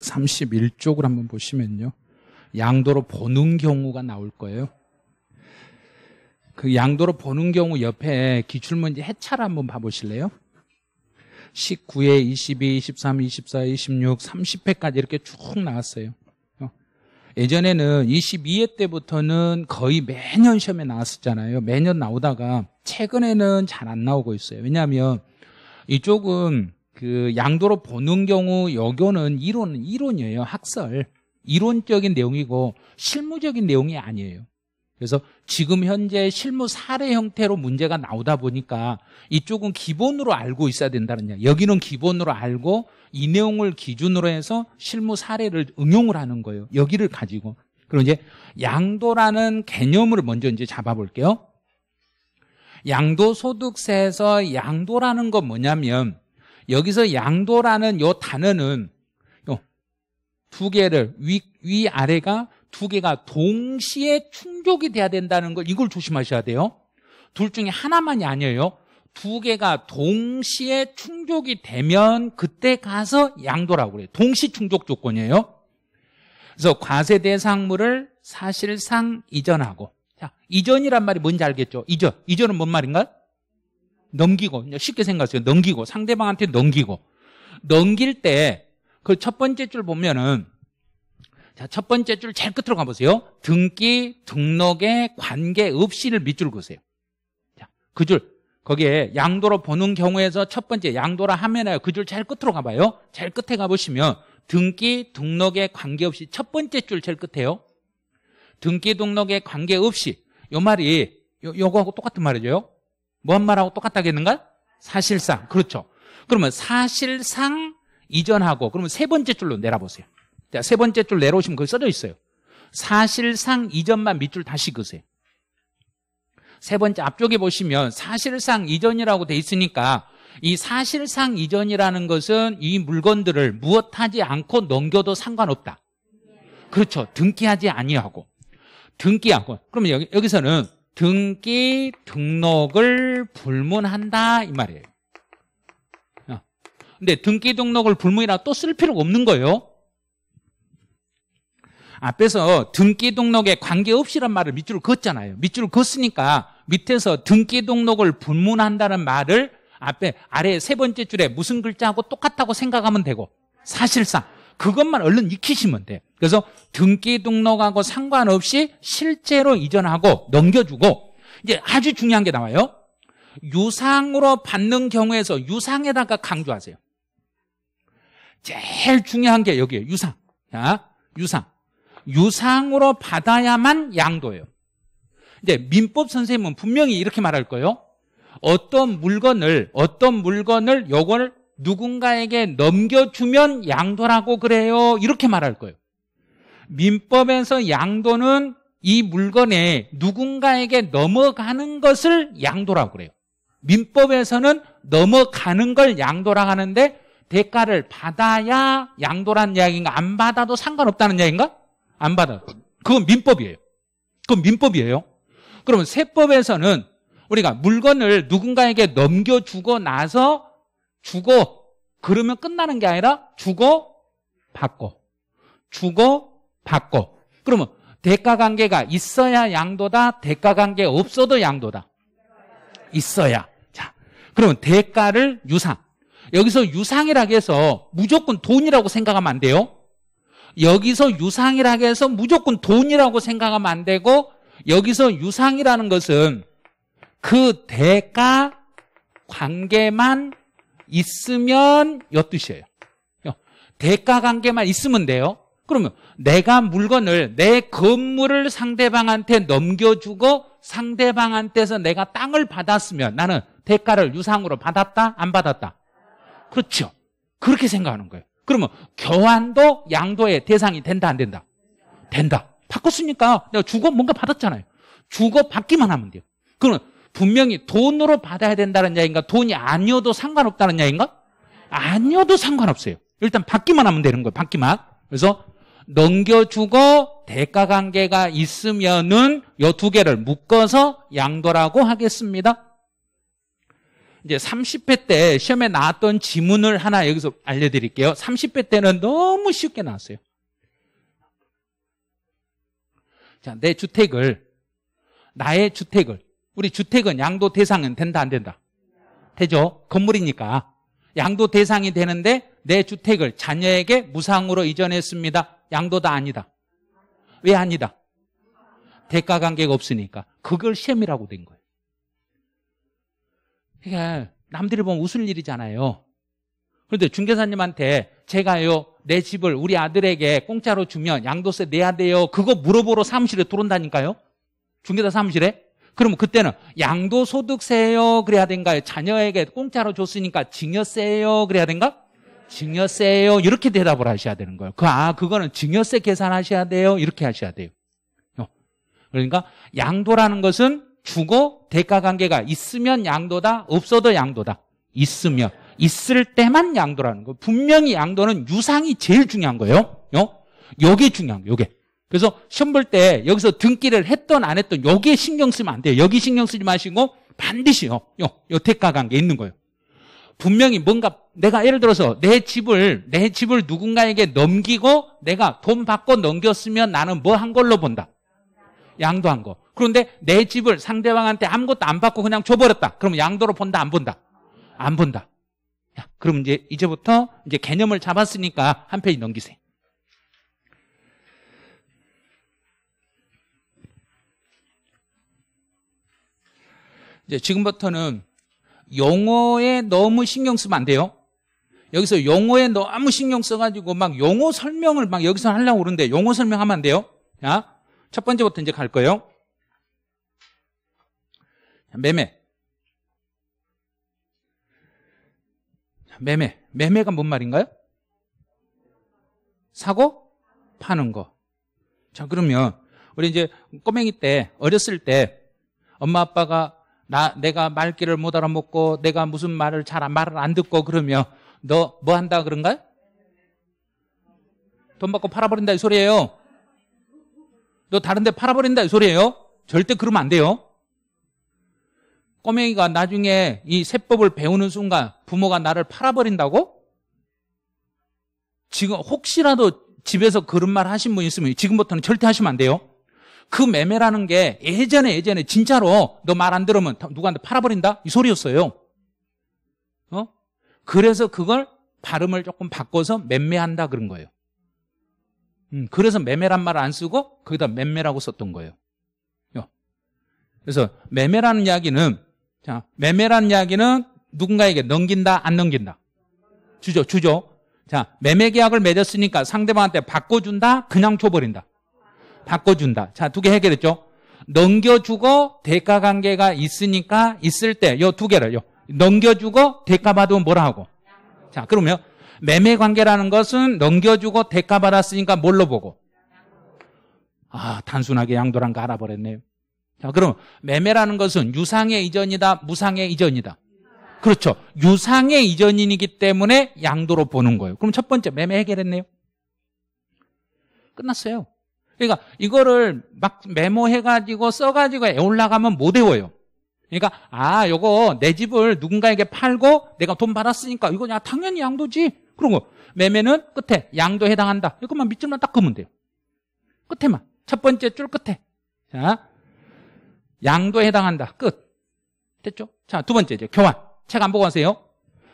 31쪽을 한번 보시면요. 양도로 보는 경우가 나올 거예요. 그 양도로 보는 경우 옆에 기출문제 해찰를 한번 봐보실래요? 19회, 22, 23, 24, 26, 30회까지 이렇게 쭉 나왔어요. 어. 예전에는 22회 때부터는 거의 매년 시험에 나왔었잖아요. 매년 나오다가 최근에는 잘 안 나오고 있어요. 왜냐하면 이쪽은 그 양도로 보는 경우 여교는 이론 이론이에요. 학설. 이론적인 내용이고 실무적인 내용이 아니에요. 그래서 지금 현재 실무 사례 형태로 문제가 나오다 보니까 이쪽은 기본으로 알고 있어야 된다는 얘기. 여기는 기본으로 알고 이 내용을 기준으로 해서 실무 사례를 응용을 하는 거예요. 여기를 가지고. 그럼 이제 양도라는 개념을 먼저 이제 잡아볼게요. 양도소득세에서 양도라는 건 뭐냐면 여기서 양도라는 요 단어는 요두 개를 위, 위 아래가 두 개가 동시에 충족이 돼야 된다는 걸 이걸 조심하셔야 돼요. 둘 중에 하나만이 아니에요. 두 개가 동시에 충족이 되면 그때 가서 양도라고 그래요. 동시 충족 조건이에요. 그래서 과세 대상물을 사실상 이전하고 자, 이전이란 말이 뭔지 알겠죠? 이전. 이전은 뭔 말인가? 요 넘기고 쉽게 생각하세요. 넘기고 상대방한테 넘기고 넘길 때 그 첫 번째 줄 보면은 자, 첫 번째 줄 제일 끝으로 가보세요. 등기, 등록에 관계없이를 밑줄 그으세요. 자, 그 줄. 거기에 양도로 보는 경우에서 첫 번째 양도라 하면요. 그줄 제일 끝으로 가봐요. 제일 끝에 가보시면 등기, 등록에 관계없이 첫 번째 줄 제일 끝에요. 등기, 등록에 관계없이 요 말이 요, 요거하고 똑같은 말이죠. 무한 말하고 똑같다겠는가? 사실상. 그렇죠. 그러면 사실상 이전하고 그러면 세 번째 줄로 내려보세요. 자, 세 번째 줄 내려오시면 거기 써져 있어요. 사실상 이전만 밑줄 다시 그으세요. 세 번째 앞쪽에 보시면 사실상 이전이라고 돼 있으니까 이 사실상 이전이라는 것은 이 물건들을 무엇하지 않고 넘겨도 상관없다. 그렇죠. 등기하지 아니하고 등기하고 그러면 여기, 여기서는 등기 등록을 불문한다 이 말이에요. 어. 근데 등기 등록을 불문이라 또 쓸 필요가 없는 거예요. 앞에서 등기 등록에 관계없이란 말을 밑줄을 긋잖아요. 밑줄을 긋으니까 밑에서 등기 등록을 불문한다는 말을 앞에 아래 세 번째 줄에 무슨 글자하고 똑같다고 생각하면 되고 사실상 그것만 얼른 익히시면 돼요. 그래서 등기 등록하고 상관없이 실제로 이전하고 넘겨주고 이제 아주 중요한 게 나와요. 유상으로 받는 경우에서 유상에다가 강조하세요. 제일 중요한 게 여기에요. 유상. 자, 유상. 유상으로 받아야만 양도예요. 이제 민법 선생님은 분명히 이렇게 말할 거예요. 어떤 물건을 어떤 물건을 요걸 누군가에게 넘겨주면 양도라고 그래요. 이렇게 말할 거예요. 민법에서 양도는 이 물건에 누군가에게 넘어가는 것을 양도라고 그래요. 민법에서는 넘어가는 걸 양도라 하는데 대가를 받아야 양도란 이야기인가? 안 받아도 상관없다는 이야기인가? 안 받아. 그건 민법이에요. 그건 민법이에요. 그러면 세법에서는 우리가 물건을 누군가에게 넘겨주고 나서 주고 그러면 끝나는 게 아니라 주고 받고 주고 바꿔. 그러면 대가 관계가 있어야 양도다, 대가 관계 없어도 양도다. 있어야. 자, 그러면 대가를 유상. 여기서 유상이라고 해서 무조건 돈이라고 생각하면 안 돼요. 여기서 유상이라고 해서 무조건 돈이라고 생각하면 안 되고 여기서 유상이라는 것은 그 대가 관계만 있으면 요 뜻이에요. 어, 대가 관계만 있으면 돼요. 그러면 내가 물건을 내 건물을 상대방한테 넘겨주고 상대방한테서 내가 땅을 받았으면 나는 대가를 유상으로 받았다 안 받았다 그렇죠 그렇게 생각하는 거예요 그러면 교환도 양도의 대상이 된다 안 된다 된다 바꿨으니까 내가 주고 뭔가 받았잖아요 주고 받기만 하면 돼요 그러면 분명히 돈으로 받아야 된다는 이야기인가 돈이 아니어도 상관없다는 이야기인가 아니어도 상관없어요 일단 받기만 하면 되는 거예요 받기만 그래서 넘겨주고 대가 관계가 있으면은 요 두 개를 묶어서 양도라고 하겠습니다. 이제 30회 때 시험에 나왔던 지문을 하나 여기서 알려드릴게요. 30회 때는 너무 쉽게 나왔어요. 자, 내 주택을, 나의 주택을, 우리 주택은 양도 대상은 된다, 안 된다? 되죠? 건물이니까. 양도 대상이 되는데 내 주택을 자녀에게 무상으로 이전했습니다. 양도 다 아니다. 왜 아니다? 대가 관계가 없으니까. 그걸 시험이라고 된 거예요. 이게 그러니까 남들이 보면 웃을 일이잖아요. 그런데 중개사님한테 제가요 내 집을 우리 아들에게 공짜로 주면 양도세 내야 돼요. 그거 물어보러 사무실에 들어온다니까요. 중개사 사무실에. 그러면 그때는 양도소득세요 그래야 된가요? 자녀에게 공짜로 줬으니까 증여세요 그래야 된가? 증여세예요. 이렇게 대답을 하셔야 되는 거예요. 그, 아, 그거는 증여세 계산하셔야 돼요. 이렇게 하셔야 돼요. 어. 그러니까 양도라는 것은 주고 대가 관계가 있으면 양도다, 없어도 양도다. 있으면. 있을 때만 양도라는 거. 분명히 양도는 유상이 제일 중요한 거예요. 요? 어? 요게 중요한 거예요. 요게. 그래서 시험 볼 때 여기서 등기를 했던 안 했던 여기에 신경 쓰면 안 돼요. 여기 신경 쓰지 마시고 반드시요. 어, 요, 요 대가 관계 있는 거예요. 분명히 뭔가 내가 예를 들어서 내 집을 내 집을 누군가에게 넘기고 내가 돈 받고 넘겼으면 나는 뭐 한 걸로 본다. 양도한 거. 그런데 내 집을 상대방한테 아무것도 안 받고 그냥 줘버렸다. 그럼 양도로 본다, 안 본다? 안 본다. 야, 그럼 이제 이제부터 이제 개념을 잡았으니까 한 페이지 넘기세요. 이제 지금부터는 용어에 너무 신경 쓰면 안 돼요. 여기서 용어에 너무 신경 써가지고 막 용어 설명을 막 여기서 하려고 그러는데 용어 설명하면 안 돼요. 자, 첫 번째부터 이제 갈 거예요. 매매. 매매. 매매가 뭔 말인가요? 사고 파는 거. 자, 그러면 우리 이제 꼬맹이 때 어렸을 때 엄마 아빠가 나 내가 말귀를 못 알아먹고 내가 무슨 말을 잘 말을 안 듣고 그러며 너뭐 한다 그런가요? 돈 받고 팔아버린다 이 소리예요. 너 다른데 팔아버린다 이 소리예요. 절대 그러면 안 돼요. 꼬맹이가 나중에 이 세법을 배우는 순간 부모가 나를 팔아버린다고? 지금 혹시라도 집에서 그런 말 하신 분 있으면 지금부터는 절대 하시면 안 돼요. 그 매매라는 게 예전에 예전에 진짜로 너 말 안 들으면 누구한테 팔아버린다? 이 소리였어요. 어? 그래서 그걸 발음을 조금 바꿔서 매매한다 그런 거예요. 음, 그래서 매매란 말 안 쓰고 거기다 매매라고 썼던 거예요. 어. 그래서 매매라는 이야기는 자, 매매라는 이야기는 누군가에게 넘긴다 안 넘긴다. 주죠 주죠. 자 매매 계약을 맺었으니까 상대방한테 바꿔준다 그냥 줘버린다. 바꿔준다. 자, 두 개 해결했죠? 넘겨주고 대가 관계가 있으니까 있을 때 요 두 개를요. 넘겨주고 대가 받으면 뭐라 하고? 자, 그러면 매매 관계라는 것은 넘겨주고 대가 받았으니까 뭘로 보고? 아, 단순하게 양도란 거 알아버렸네요. 자, 그럼 매매라는 것은 유상의 이전이다, 무상의 이전이다. 그렇죠. 유상의 이전이기 때문에 양도로 보는 거예요. 그럼 첫 번째 매매 해결했네요. 끝났어요. 그러니까 이거를 막 메모해가지고 써가지고 올라가면 못 외워요. 그러니까 아 요거 내 집을 누군가에게 팔고 내가 돈 받았으니까 이거 냐 당연히 양도지. 그런 거 매매는 끝에 양도 해당한다. 이것만 밑줄만 딱그면 돼요. 끝에만 첫 번째 줄 끝에 자 양도 해당한다. 끝 됐죠? 자 두 번째 이제 교환 책 안 보고 하세요.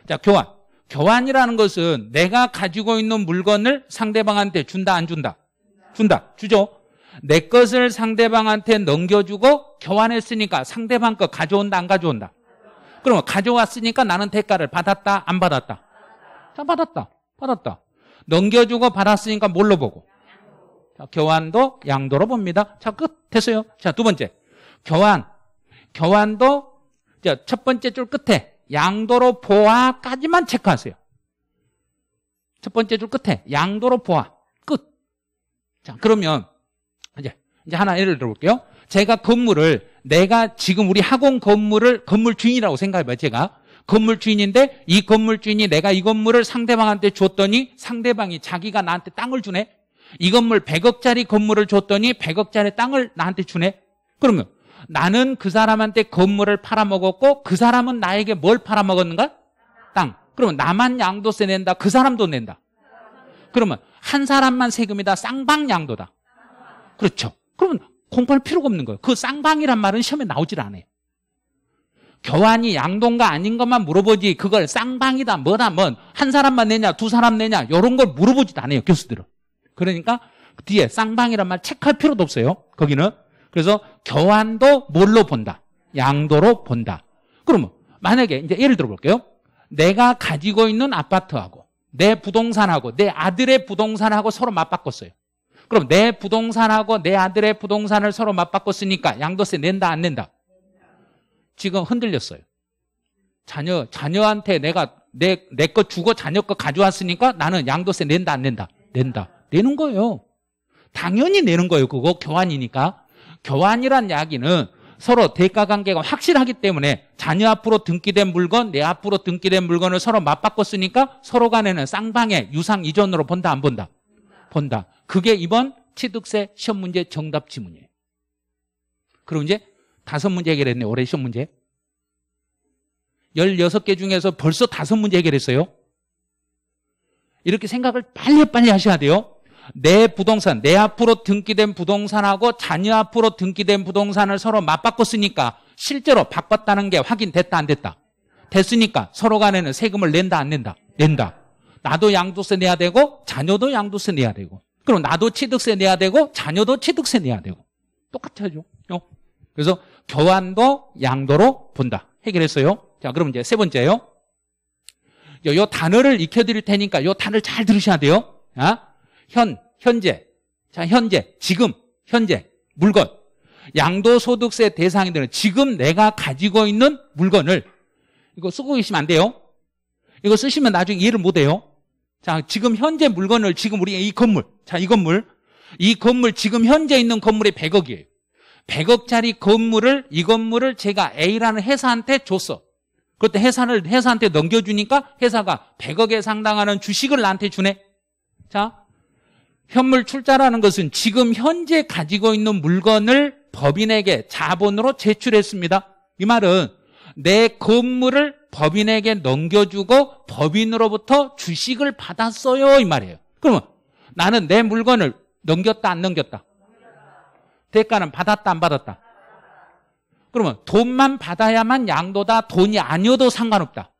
자 교환 교환이라는 것은 내가 가지고 있는 물건을 상대방한테 준다 안 준다. 준다. 주죠. 내 것을 상대방한테 넘겨주고 교환했으니까 상대방 거 가져온다 안 가져온다. 그러면 가져왔으니까 나는 대가를 받았다 안 받았다. 자 받았다. 받았다. 넘겨주고 받았으니까 뭘로 보고? 자, 교환도 양도로 봅니다. 자, 끝. 됐어요. 자, 두 번째. 교환. 교환도 자, 첫 번째 줄 끝에 양도로 보아까지만 체크하세요. 첫 번째 줄 끝에 양도로 보아. 자, 그러면 이제 이제 하나 예를 들어 볼게요. 제가 건물을 내가 지금 우리 학원 건물을 건물 주인이라고 생각해 봐요. 제가 건물 주인인데 이 건물 주인이 내가 이 건물을 상대방한테 줬더니 상대방이 자기가 나한테 땅을 주네. 이 건물 100억짜리 건물을 줬더니 100억짜리 땅을 나한테 주네. 그러면 나는 그 사람한테 건물을 팔아먹었고 그 사람은 나에게 뭘 팔아먹었는가? 땅. 그러면 나만 양도세 낸다. 그 사람도 낸다. 그러면 한 사람만 세금이다 쌍방양도다. 그렇죠. 그러면 공부할 필요가 없는 거예요. 그 쌍방이란 말은 시험에 나오질 않아요. 교환이 양동가 아닌 것만 물어보지 그걸 쌍방이다 뭐다 면한 사람만 내냐 두 사람 내냐 이런 걸 물어보지도 않아요 교수들은. 그러니까 뒤에 쌍방이란 말 체크할 필요도 없어요. 거기는. 그래서 교환도 뭘로 본다? 양도로 본다. 그러면 만약에 이제 예를 들어 볼게요. 내가 가지고 있는 아파트하고 내 부동산하고 내 아들의 부동산하고 서로 맞바꿨어요. 그럼 내 부동산하고 내 아들의 부동산을 서로 맞바꿨으니까 양도세 낸다 안 낸다? 지금 흔들렸어요. 자녀 자녀한테 내가 내 내 거 주고 자녀 거 가져왔으니까 나는 양도세 낸다 안 낸다? 낸다. 내는 거예요. 당연히 내는 거예요. 그거 교환이니까. 교환이란 이야기는 서로 대가 관계가 확실하기 때문에 자녀 앞으로 등기된 물건, 내 앞으로 등기된 물건을 서로 맞바꿨으니까 서로 간에는 쌍방의 유상 이전으로 본다 안 본다? 본다. 그게 이번 취득세 시험 문제 정답 지문이에요. 그럼 이제 다섯 문제 해결했네. 올해 시험 문제. 16개 중에서 벌써 다섯 문제 해결했어요. 이렇게 생각을 빨리빨리 하셔야 돼요. 내 부동산, 내 앞으로 등기된 부동산하고 자녀 앞으로 등기된 부동산을 서로 맞바꿨으니까 실제로 바꿨다는 게 확인됐다 안 됐다? 됐으니까 서로 간에는 세금을 낸다 안 낸다? 낸다. 나도 양도세 내야 되고 자녀도 양도세 내야 되고 그럼 나도 취득세 내야 되고 자녀도 취득세 내야 되고 똑같아요. 어? 그래서 교환도 양도로 본다. 해결했어요. 자, 그럼 이제 세 번째요. 요, 요 단어를 익혀드릴 테니까 요 단어를 잘 들으셔야 돼요. 아? 현, 현재. 자, 현재. 지금, 현재. 물건. 양도소득세 대상이 되는 지금 내가 가지고 있는 물건을 이거 쓰고 계시면 안 돼요. 이거 쓰시면 나중에 이해를 못 해요. 자, 지금 현재 물건을 지금 우리 이 건물. 자, 이 건물. 이 건물 지금 현재 있는 건물이 100억이에요. 100억짜리 건물을 이 건물을 제가 A라는 회사한테 줬어. 그때 회사를 회사한테 넘겨주니까 회사가 100억에 상당하는 주식을 나한테 주네. 자, 현물 출자라는 것은 지금 현재 가지고 있는 물건을 법인에게 자본으로 제출했습니다. 이 말은 내 건물을 법인에게 넘겨주고 법인으로부터 주식을 받았어요. 이 말이에요. 그러면 나는 내 물건을 넘겼다 안 넘겼다? 대가는 받았다 안 받았다? 그러면 돈만 받아야만 양도다 돈이 아니어도 상관없다.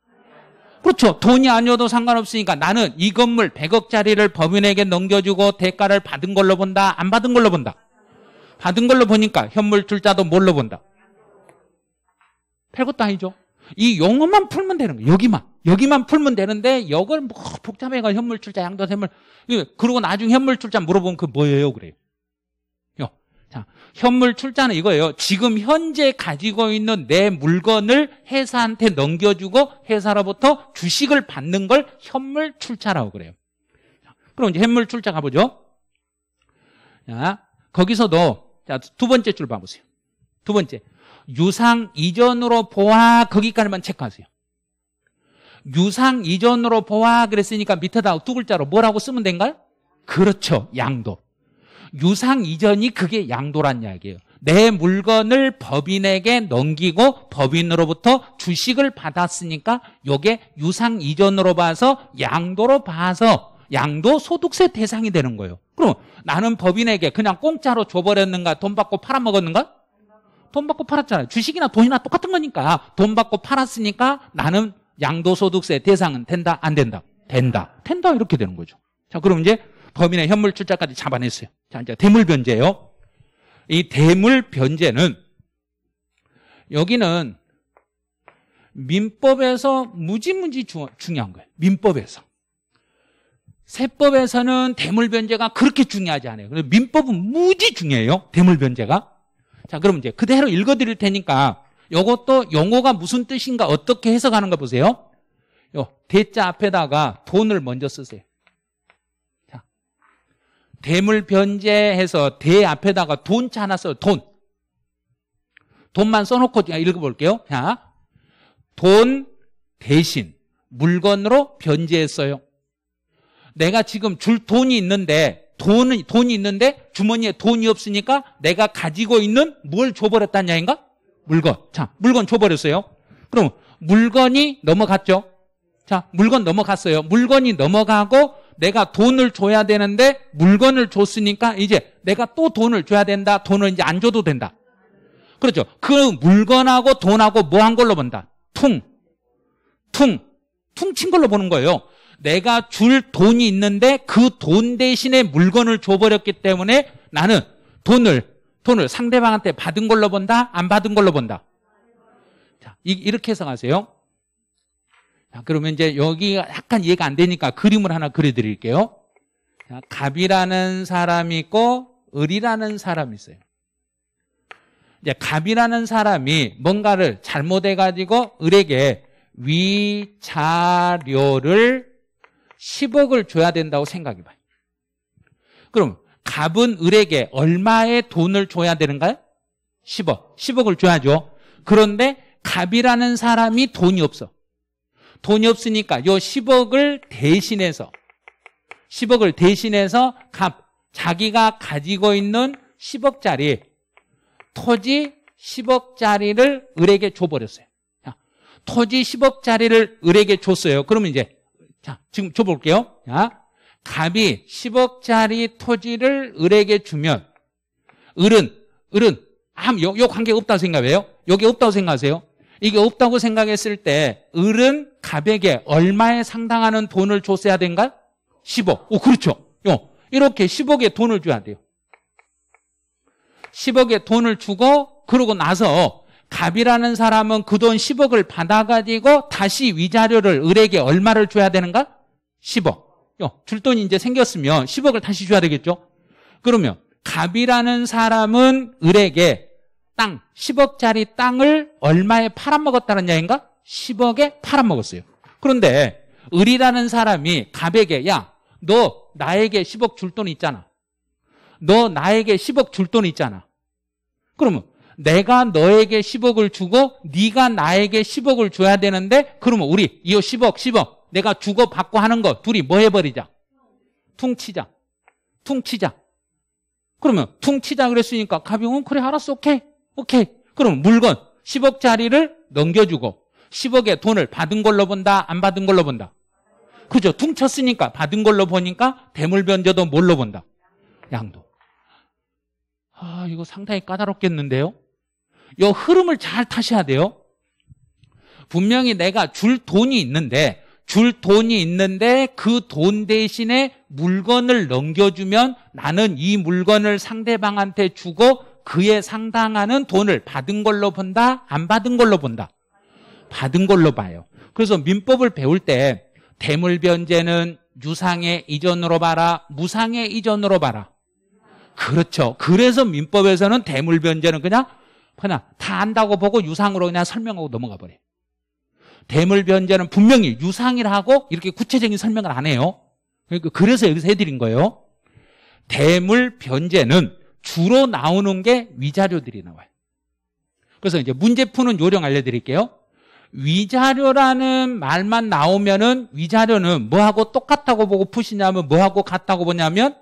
그렇죠. 돈이 아니어도 상관없으니까 나는 이 건물 100억짜리를 법인에게 넘겨주고 대가를 받은 걸로 본다? 안 받은 걸로 본다? 받은 걸로 보니까 현물 출자도 뭘로 본다? 별것도 아니죠. 이 용어만 풀면 되는 거예요. 여기만. 여기만 풀면 되는데 이걸 뭐 복잡해가 현물 출자, 양도세물. 그리고 나중에 현물 출자 물어보면 그 뭐예요? 그래요. 현물 출자는 이거예요. 지금 현재 가지고 있는 내 물건을 회사한테 넘겨주고 회사로부터 주식을 받는 걸 현물 출자라고 그래요. 그럼 이제 현물 출자 가보죠. 자, 거기서도 자, 두 번째 줄 봐보세요. 두 번째. 유상 이전으로 보아 거기까지만 체크하세요. 유상 이전으로 보아 그랬으니까 밑에다 두 글자로 뭐라고 쓰면 된가요? 그렇죠. 양도. 유상 이전이 그게 양도란 이야기예요. 내 물건을 법인에게 넘기고 법인으로부터 주식을 받았으니까 이게 유상 이전으로 봐서 양도로 봐서 양도 소득세 대상이 되는 거예요. 그럼 나는 법인에게 그냥 공짜로 줘버렸는가 돈 받고 팔아먹었는가? 돈 받고 팔았잖아요. 주식이나 돈이나 똑같은 거니까 돈 받고 팔았으니까 나는 양도소득세 대상은 된다 안 된다? 된다. 된다 이렇게 되는 거죠. 자 그럼 이제 범인의 현물 출자까지 잡아냈어요. 자, 이제 대물 변제예요. 이 대물 변제는 여기는 민법에서 무지무지 주, 중요한 거예요. 민법에서. 세법에서는 대물 변제가 그렇게 중요하지 않아요. 그래서 민법은 무지 중요해요. 대물 변제가. 자, 그럼 이제 그대로 읽어 드릴 테니까 이것도 용어가 무슨 뜻인가 어떻게 해석하는가 보세요. 요 대자 앞에다가 돈을 먼저 쓰세요. 대물 변제해서 대 앞에다가 돈차 하나 써요. 돈. 돈만 써놓고 그냥 읽어볼게요. 자, 돈 대신 물건으로 변제했어요. 내가 지금 줄 돈이 있는데 돈은 돈이 있는데 주머니에 돈이 없으니까 내가 가지고 있는 뭘 줘버렸다는 야인가? 물건. 자, 물건 줘버렸어요. 그럼 물건이 넘어갔죠. 자, 물건 넘어갔어요. 물건이 넘어가고 내가 돈을 줘야 되는데 물건을 줬으니까 이제 내가 또 돈을 줘야 된다. 돈을 이제 안 줘도 된다. 그렇죠. 그 물건하고 돈하고 뭐 한 걸로 본다. 퉁. 퉁. 퉁친 걸로 보는 거예요. 내가 줄 돈이 있는데 그 돈 대신에 물건을 줘버렸기 때문에 나는 돈을, 돈을 상대방한테 받은 걸로 본다? 안 받은 걸로 본다? 자, 이, 렇게 해서하세요 자, 그러면 이제 여기 가 약간 이해가 안 되니까 그림을 하나 그려드릴게요. 자, 갑이라는 사람이 있고 을이라는 사람이 있어요. 이제 갑이라는 사람이 뭔가를 잘못해가지고 을에게 위자료를 10억을 줘야 된다고 생각해봐요. 그럼 갑은 을에게 얼마의 돈을 줘야 되는가요? 10억. 10억을 줘야죠. 그런데 갑이라는 사람이 돈이 없어. 돈이 없으니까 요 10억을 대신해서 10억을 대신해서 값 자기가 가지고 있는 10억짜리 토지 10억짜리를 을에게 줘버렸어요. 자, 토지 10억짜리를 을에게 줬어요. 그러면 이제 자 지금 줘볼게요. 자, 갑이 10억짜리 토지를 을에게 주면 을은 을은 아무 요, 요 관계 없다고 생각해요. 여기 없다고 생각하세요. 이게 없다고 생각했을 때 을은 갑에게 얼마에 상당하는 돈을 줬어야 된가? 10억. 오, 그렇죠. 요. 어, 이렇게 10억의 돈을 줘야 돼요. 10억의 돈을 주고 그러고 나서 갑이라는 사람은 그 돈 10억을 받아가지고 다시 위자료를 을에게 얼마를 줘야 되는가? 10억. 요. 어, 줄 돈이 이제 생겼으면 10억을 다시 줘야 되겠죠? 그러면 갑이라는 사람은 을에게 땅, 10억짜리 땅을 얼마에 팔아먹었다는 야인가? 10억에 팔아먹었어요. 그런데 을이라는 사람이 갑에게 야, 너 나에게 10억 줄 돈 있잖아. 너 나에게 10억 줄 돈 있잖아. 그러면 내가 너에게 10억을 주고 네가 나에게 10억을 줘야 되는데 그러면 우리 이거 10억, 10억 내가 주고 받고 하는 거 둘이 뭐 해버리자? 퉁치자. 퉁치자. 그러면 퉁치자 그랬으니까 가병은 어, 그래 알았어 오케이 오케이. 그럼 물건 10억짜리를 넘겨주고 10억의 돈을 받은 걸로 본다, 안 받은 걸로 본다. 그죠? 퉁쳤으니까 받은 걸로 보니까 대물 변제도 뭘로 본다? 양도. 아, 이거 상당히 까다롭겠는데요? 요 흐름을 잘 타셔야 돼요. 분명히 내가 줄 돈이 있는데 줄 돈이 있는데 그 돈 대신에 물건을 넘겨주면 나는 이 물건을 상대방한테 주고 그에 상당하는 돈을 받은 걸로 본다? 안 받은 걸로 본다? 받은 걸로 봐요. 그래서 민법을 배울 때 대물변제는 유상의 이전으로 봐라, 무상의 이전으로 봐라. 그렇죠. 그래서 민법에서는 대물변제는 그냥 그냥 다 안다고 보고 유상으로 그냥 설명하고 넘어가 버려. 대물변제는 분명히 유상이라고 이렇게 구체적인 설명을 안 해요. 그러니까 그래서 여기서 해드린 거예요. 대물변제는 주로 나오는 게 위자료들이 나와요. 그래서 이제 문제 푸는 요령 알려드릴게요. 위자료라는 말만 나오면은 위자료는 뭐하고 똑같다고 보고 푸시냐면 뭐하고 같다고 보냐면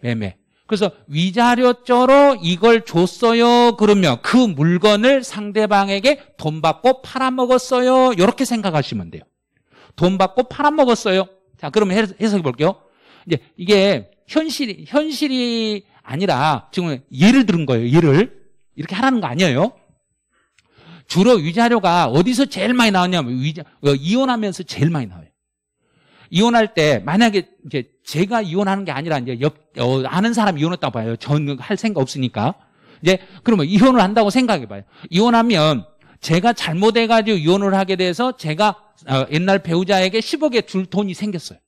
매매. 그래서 위자료죄로 이걸 줬어요. 그러면 그 물건을 상대방에게 돈 받고 팔아먹었어요. 이렇게 생각하시면 돼요. 돈 받고 팔아먹었어요. 자, 그러면 해석해 볼게요. 이제 이게 현실이, 현실이 아니라 지금 예를 들은 거예요. 예를 이렇게 하라는 거 아니에요. 주로 위자료가 어디서 제일 많이 나왔냐면 위자, 어, 이혼하면서 제일 많이 나와요. 이혼할 때 만약에 이제 제가 이혼하는 게 아니라 이제 옆, 어, 아는 사람 이혼했다고 봐요. 전 할 생각 없으니까. 이제 그러면 이혼을 한다고 생각해 봐요. 이혼하면 제가 잘못해 가지고 이혼을 하게 돼서 제가 어, 옛날 배우자에게 1 0억에줄 돈이 생겼어요.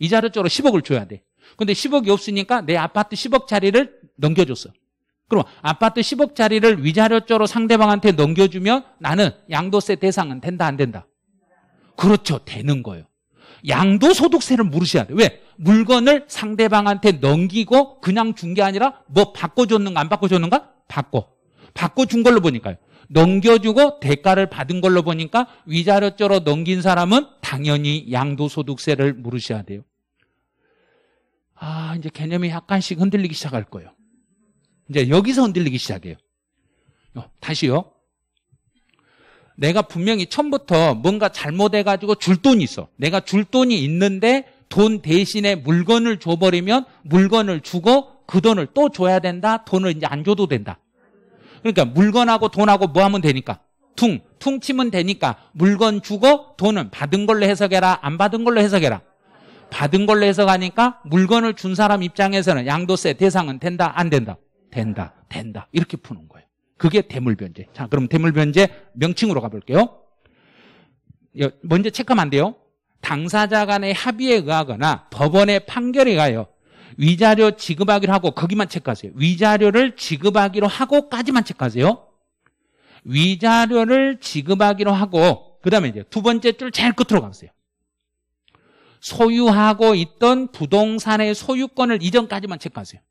이자료쪽으로 10억을 줘야 돼. 근데 10억이 없으니까 내 아파트 10억짜리를 넘겨줬어. 그럼 아파트 10억짜리를 위자료조로 상대방한테 넘겨주면 나는 양도세 대상은 된다 안 된다? 그렇죠. 되는 거예요. 양도소득세를 물으셔야 돼. 왜? 물건을 상대방한테 넘기고 그냥 준 게 아니라 뭐 바꿔줬는가 안 바꿔줬는가? 바꿔. 바꿔준 걸로 보니까요. 넘겨주고 대가를 받은 걸로 보니까 위자료조로 넘긴 사람은 당연히 양도소득세를 물으셔야 돼요. 아, 이제 개념이 약간씩 흔들리기 시작할 거예요. 이제 여기서 흔들리기 시작해요. 어, 다시요. 내가 분명히 처음부터 뭔가 잘못해가지고 줄 돈이 있어. 내가 줄 돈이 있는데 돈 대신에 물건을 줘버리면 물건을 주고 그 돈을 또 줘야 된다. 돈을 이제 안 줘도 된다. 그러니까 물건하고 돈하고 뭐 하면 되니까. 퉁, 퉁 치면 되니까 물건 주고 돈은 받은 걸로 해석해라. 안 받은 걸로 해석해라. 받은 걸로 해석하니까 물건을 준 사람 입장에서는 양도세 대상은 된다 안 된다 된다 된다 이렇게 푸는 거예요 그게 대물변제 자 그럼 대물변제 명칭으로 가볼게요 먼저 체크하면 안 돼요 당사자 간의 합의에 의하거나 법원의 판결에 가요 위자료 지급하기로 하고 거기만 체크하세요 위자료를 지급하기로 하고까지만 체크하세요 위자료를 지급하기로 하고 그 다음에 이제 두 번째 줄 제일 끝으로 가보세요 소유하고 있던 부동산의 소유권을 이전까지만 체크하세요.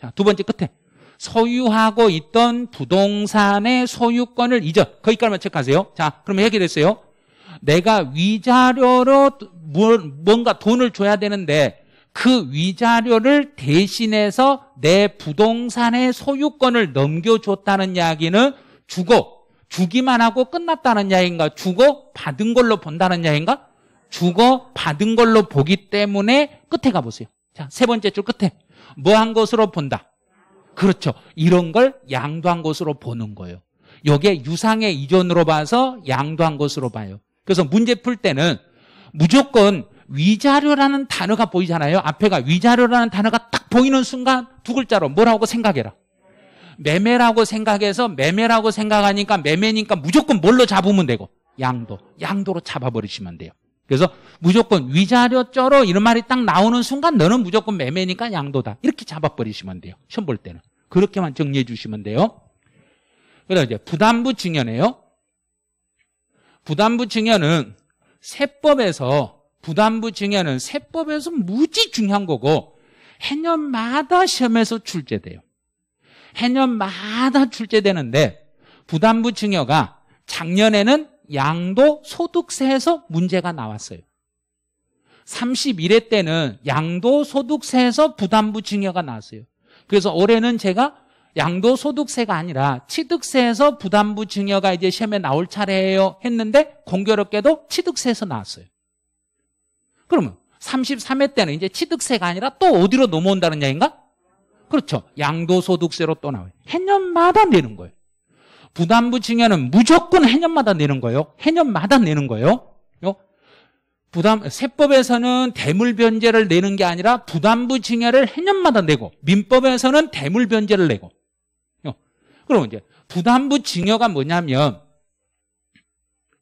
자, 두 번째 끝에. 소유하고 있던 부동산의 소유권을 이전. 거기까지만 체크하세요. 자, 그러면 해결됐어요. 내가 위자료로 뭐, 뭔가 돈을 줘야 되는데 그 위자료를 대신해서 내 부동산의 소유권을 넘겨줬다는 이야기는 주고 주기만 하고 끝났다는 이야기인가 주고 받은 걸로 본다는 이야기인가 주거 받은 걸로 보기 때문에 끝에 가보세요. 자, 세 번째 줄 끝에. 뭐 한 것으로 본다? 그렇죠. 이런 걸 양도한 것으로 보는 거예요. 여게 유상의 이전으로 봐서 양도한 것으로 봐요. 그래서 문제 풀 때는 무조건 위자료라는 단어가 보이잖아요. 앞에가 위자료라는 단어가 딱 보이는 순간 두 글자로 뭐라고 생각해라. 매매라고 생각해서 매매라고 생각하니까 매매니까 무조건 뭘로 잡으면 되고 양도, 양도로 잡아버리시면 돼요. 그래서 무조건 위자료 쩔어 이런 말이 딱 나오는 순간 너는 무조건 매매니까 양도다. 이렇게 잡아버리시면 돼요. 시험 볼 때는. 그렇게만 정리해 주시면 돼요. 그래서 이제 부담부 증여네요. 부담부 증여는 세법에서 부담부 증여는 세법에서 무지 중요한 거고 해년마다 시험에서 출제돼요. 해년마다 출제되는데 부담부 증여가 작년에는 양도 소득세에서 문제가 나왔어요. 31회 때는 양도소득세에서 부담부 증여가 나왔어요. 그래서 올해는 제가 양도소득세가 아니라 취득세에서 부담부 증여가 이제 시험에 나올 차례예요 했는데 공교롭게도 취득세에서 나왔어요. 그러면 33회 때는 이제 취득세가 아니라 또 어디로 넘어온다는 얘기인가? 그렇죠. 양도소득세로 또 나와요. 해년마다 내는 거예요. 부담부 증여는 무조건 해년마다 내는 거예요. 해년마다 내는 거예요. 부담 세법에서는 대물 변제를 내는 게 아니라 부담부 증여를 해년마다 내고 민법에서는 대물 변제를 내고. 그럼 이제 부담부 증여가 뭐냐면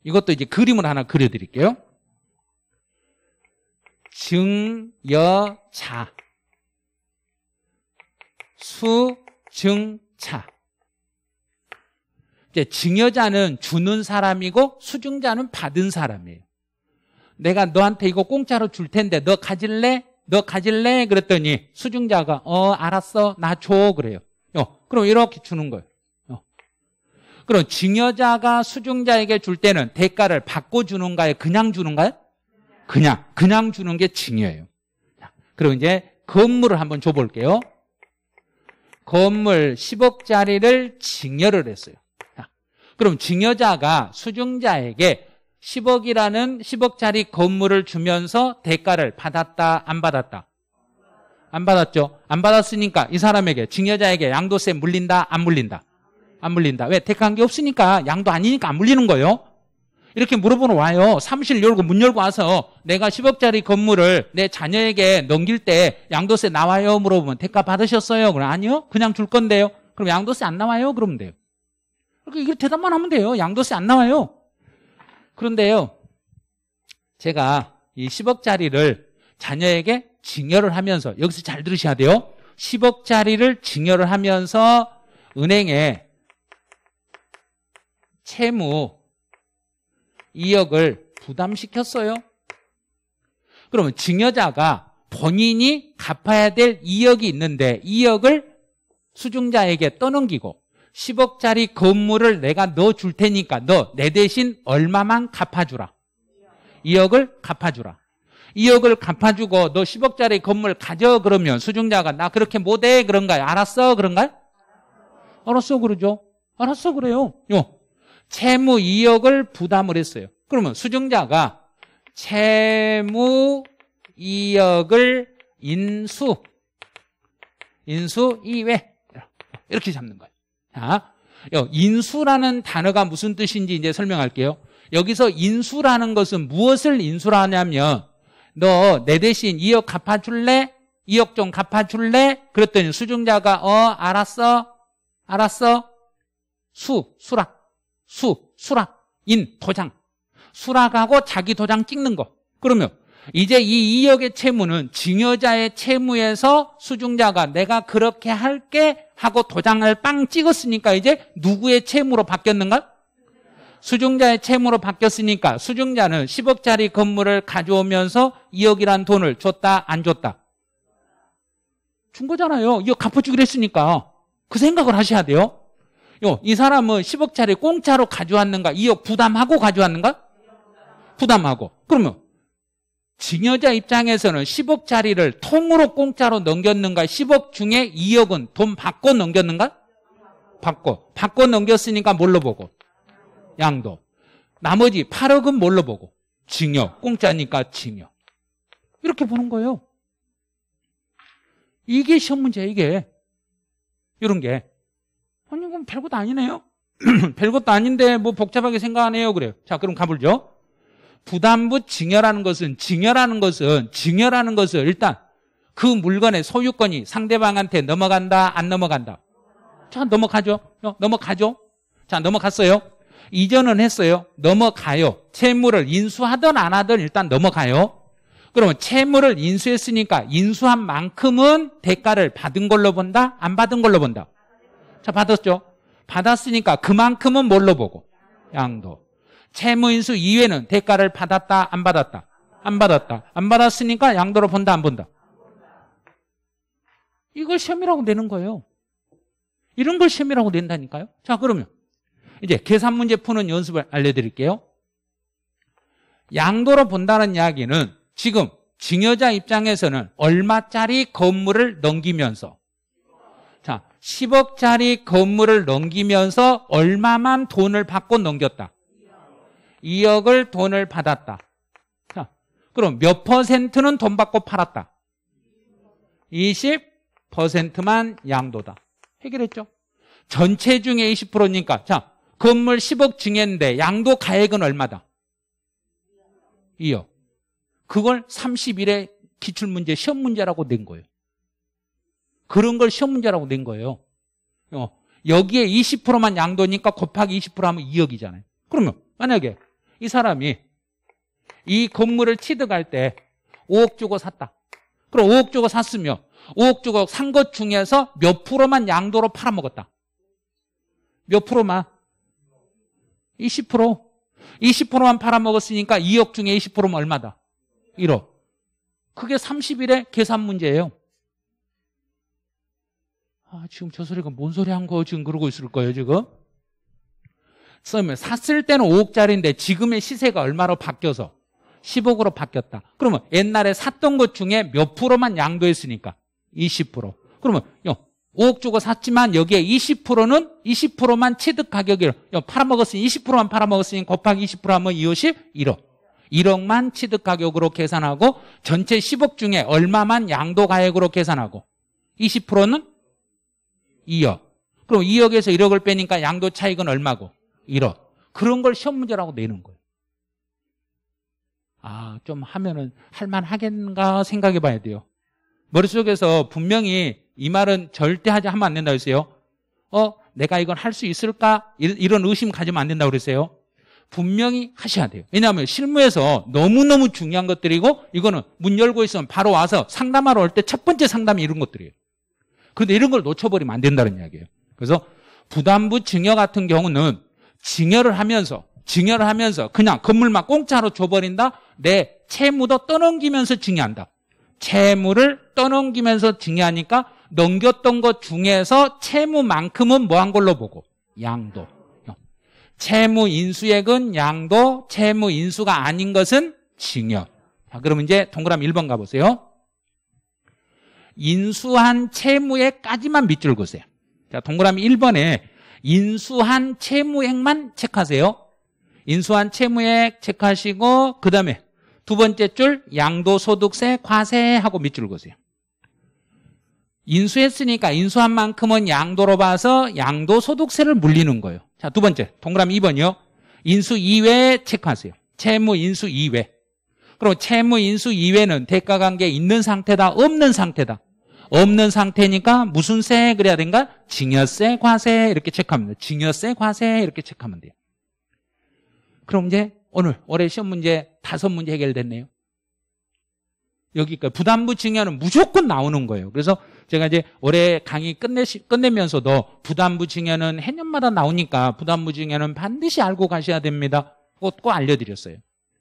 이것도 이제 그림을 하나 그려드릴게요. 증여차 수증차 이제 증여자는 주는 사람이고 수증자는 받은 사람이에요. 내가 너한테 이거 공짜로 줄 텐데 너 가질래? 너 가질래? 그랬더니 수증자가 어 알았어 나 줘 그래요. 어, 그럼 이렇게 주는 거예요. 어. 그럼 증여자가 수증자에게 줄 때는 대가를 받고 주는가요? 그냥 주는가요? 그냥 그냥 주는 게 증여예요. 자, 그럼 이제 건물을 한번 줘볼게요. 건물 10억짜리를 증여를 했어요. 그럼 증여자가 수증자에게 10억이라는 10억짜리 건물을 주면서 대가를 받았다 안 받았다? 안 받았죠. 안 받았으니까 이 사람에게 증여자에게 양도세 물린다 안 물린다? 안 물린다. 왜? 대가한게 없으니까 양도 아니니까 안 물리는 거예요. 이렇게 물어보러 와요. 사무실 열고 문 열고 와서 내가 10억짜리 건물을 내 자녀에게 넘길 때 양도세 나와요? 물어보면 대가 받으셨어요? 그럼 아니요. 그냥 줄 건데요. 그럼 양도세 안 나와요? 그러면 돼요. 그렇게 이거 대답만 하면 돼요. 양도세 안 나와요. 그런데요. 제가 이 10억짜리를 자녀에게 증여를 하면서 여기서 잘 들으셔야 돼요. 10억짜리를 증여를 하면서 은행에 채무 2억을 부담시켰어요. 그러면 증여자가 본인이 갚아야 될 2억이 있는데 2억을 수중자에게 떠넘기고 10억짜리 건물을 내가 넣어줄 테니까 너 내 대신 얼마만 갚아주라. 2억을 갚아주라. 2억을 갚아주고 너 10억짜리 건물 가져 그러면 수중자가 나 그렇게 못해 그런가요? 알았어 그런가요? 알았어 그러죠. 알았어 그래요. 요. 채무 2억을 부담을 했어요. 그러면 수중자가 채무 2억을 인수 인수 2회 이렇게 잡는 거예요. 자, 인수라는 단어가 무슨 뜻인지 이제 설명할게요. 여기서 인수라는 것은 무엇을 인수하냐면 너 내 대신 2억 갚아줄래? 2억 좀 갚아줄래? 그랬더니 수중자가 어 알았어 알았어 수 수락 수 수락 인 도장 수락하고 자기 도장 찍는 거 그러면 이제 이 2억의 채무는 증여자의 채무에서 수중자가 내가 그렇게 할게 하고 도장을 빵 찍었으니까 이제 누구의 채무로 바뀌었는가? 수중자의 채무로 바뀌었으니까 수중자는 10억짜리 건물을 가져오면서 2억이란 돈을 줬다 안 줬다? 준 거잖아요. 이거 갚아주기로 했으니까 그 생각을 하셔야 돼요. 요, 이 사람은 10억짜리 공짜로 가져왔는가? 2억 부담하고 가져왔는가? 부담하고. 그러면 증여자 입장에서는 10억짜리를 통으로 공짜로 넘겼는가? 10억 중에 2억은 돈 받고 넘겼는가? 받고. 받고 넘겼으니까 뭘로 보고? 양도. 나머지 8억은 뭘로 보고? 증여. 공짜니까 증여. 이렇게 보는 거예요. 이게 시험 문제야, 이게. 이런 게. 아니, 이건 별것도 아니네요? 별것도 아닌데 뭐 복잡하게 생각 안 해요, 그래요. 자, 그럼 가볼죠. 부담부 증여라는 것은 증여라는 것은 증여라는 것은 일단 그 물건의 소유권이 상대방한테 넘어간다 안 넘어간다. 자 넘어가죠. 어, 넘어가죠. 자 넘어갔어요. 이전은 했어요. 넘어가요. 채무를 인수하든 안 하든 일단 넘어가요. 그러면 채무를 인수했으니까 인수한 만큼은 대가를 받은 걸로 본다? 안 받은 걸로 본다? 자, 받았죠? 받았으니까 그만큼은 뭘로 보고? 양도. 채무인수 이외는 대가를 받았다, 안 받았다? 안 받았다. 안 받았으니까 양도로 본다, 안 본다? 이걸 시험이라고 내는 거예요. 이런 걸 시험이라고 낸다니까요. 자, 그러면 이제 계산 문제 푸는 연습을 알려드릴게요. 양도로 본다는 이야기는 지금 증여자 입장에서는 얼마짜리 건물을 넘기면서 자, 10억짜리 건물을 넘기면서 얼마만 돈을 받고 넘겼다. 2억을 돈을 받았다. 자, 그럼 몇 퍼센트는 돈 받고 팔았다? 20%만 양도다. 해결했죠? 전체 중에 20%니까 자 건물 10억 증액인데 양도 가액은 얼마다? 2억. 그걸 30일에 기출문제 시험 문제라고 낸 거예요. 그런 걸 시험 문제라고 낸 거예요. 어, 여기에 20%만 양도니까 곱하기 20% 하면 2억이잖아요. 그러면 만약에 이 사람이 이 건물을 취득할 때 5억 주고 샀다. 그럼 5억 주고 샀으며 5억 주고 산 것 중에서 몇 프로만 양도로 팔아먹었다. 몇 프로만? 20%. 20%만 팔아먹었으니까 2억 중에 20%면 얼마다? 1억. 그게 30일의 계산 문제예요. 아, 지금 저 소리가 뭔 소리 한 거 지금 그러고 있을 거예요, 지금? 쓰면 샀을 때는 5억짜리인데 지금의 시세가 얼마로 바뀌어서 10억으로 바뀌었다. 그러면 옛날에 샀던 것 중에 몇 프로만 양도했으니까 20%. 그러면 5억 주고 샀지만 여기에 20%는 20%만 취득 가격이에요 팔아먹었으니 20%만 팔아먹었으니 곱하기 20% 하면 250 1억. 1억만 취득 가격으로 계산하고 전체 10억 중에 얼마만 양도 가액으로 계산하고 20%는 2억. 그럼 2억에서 1억을 빼니까 양도 차익은 얼마고? 이런 그런 걸 시험 문제라고 내는 거예요. 아, 좀 하면은 할만하겠는가 생각해 봐야 돼요. 머릿속에서 분명히 이 말은 절대 하지 하면 안 된다고 했어요. 어, 내가 이건 할 수 있을까? 이런 의심 가지면 안 된다고 그랬어요. 분명히 하셔야 돼요. 왜냐하면 실무에서 너무너무 중요한 것들이고 이거는 문 열고 있으면 바로 와서 상담하러 올 때 첫 번째 상담이 이런 것들이에요. 그런데 이런 걸 놓쳐버리면 안 된다는 이야기예요. 그래서 부담부 증여 같은 경우는 증여를 하면서 증여를 하면서 그냥 건물만 공짜로 줘버린다? 내 채무도 떠넘기면서 증여한다. 채무를 떠넘기면서 증여하니까 넘겼던 것 중에서 채무만큼은 뭐 한 걸로 보고? 양도. 채무 인수액은 양도, 채무 인수가 아닌 것은 증여. 자, 그러면 이제 동그라미 1번 가보세요. 인수한 채무에까지만 밑줄 그으세요. 자, 동그라미 1번에 인수한 채무액만 체크하세요. 인수한 채무액 체크하시고 그 다음에 두 번째 줄 양도소득세 과세하고 밑줄 그으세요. 인수했으니까 인수한 만큼은 양도로 봐서 양도소득세를 물리는 거예요. 자, 두 번째 동그라미 2번이요. 인수 이외 체크하세요. 채무 인수 이외. 그럼 채무 인수 이외는 대가관계 있는 상태다 없는 상태다. 없는 상태니까 무슨 세 그래야 된가? 증여세, 과세 이렇게 체크하면 돼요. 증여세, 과세 이렇게 체크하면 돼요. 그럼 이제 오늘 올해 시험 문제 다섯 문제 해결됐네요. 여기까지 부담부 증여는 무조건 나오는 거예요. 그래서 제가 이제 올해 강의 끝내 끝내면서도 부담부 증여는 해년마다 나오니까 부담부 증여는 반드시 알고 가셔야 됩니다. 꼭, 꼭 알려드렸어요.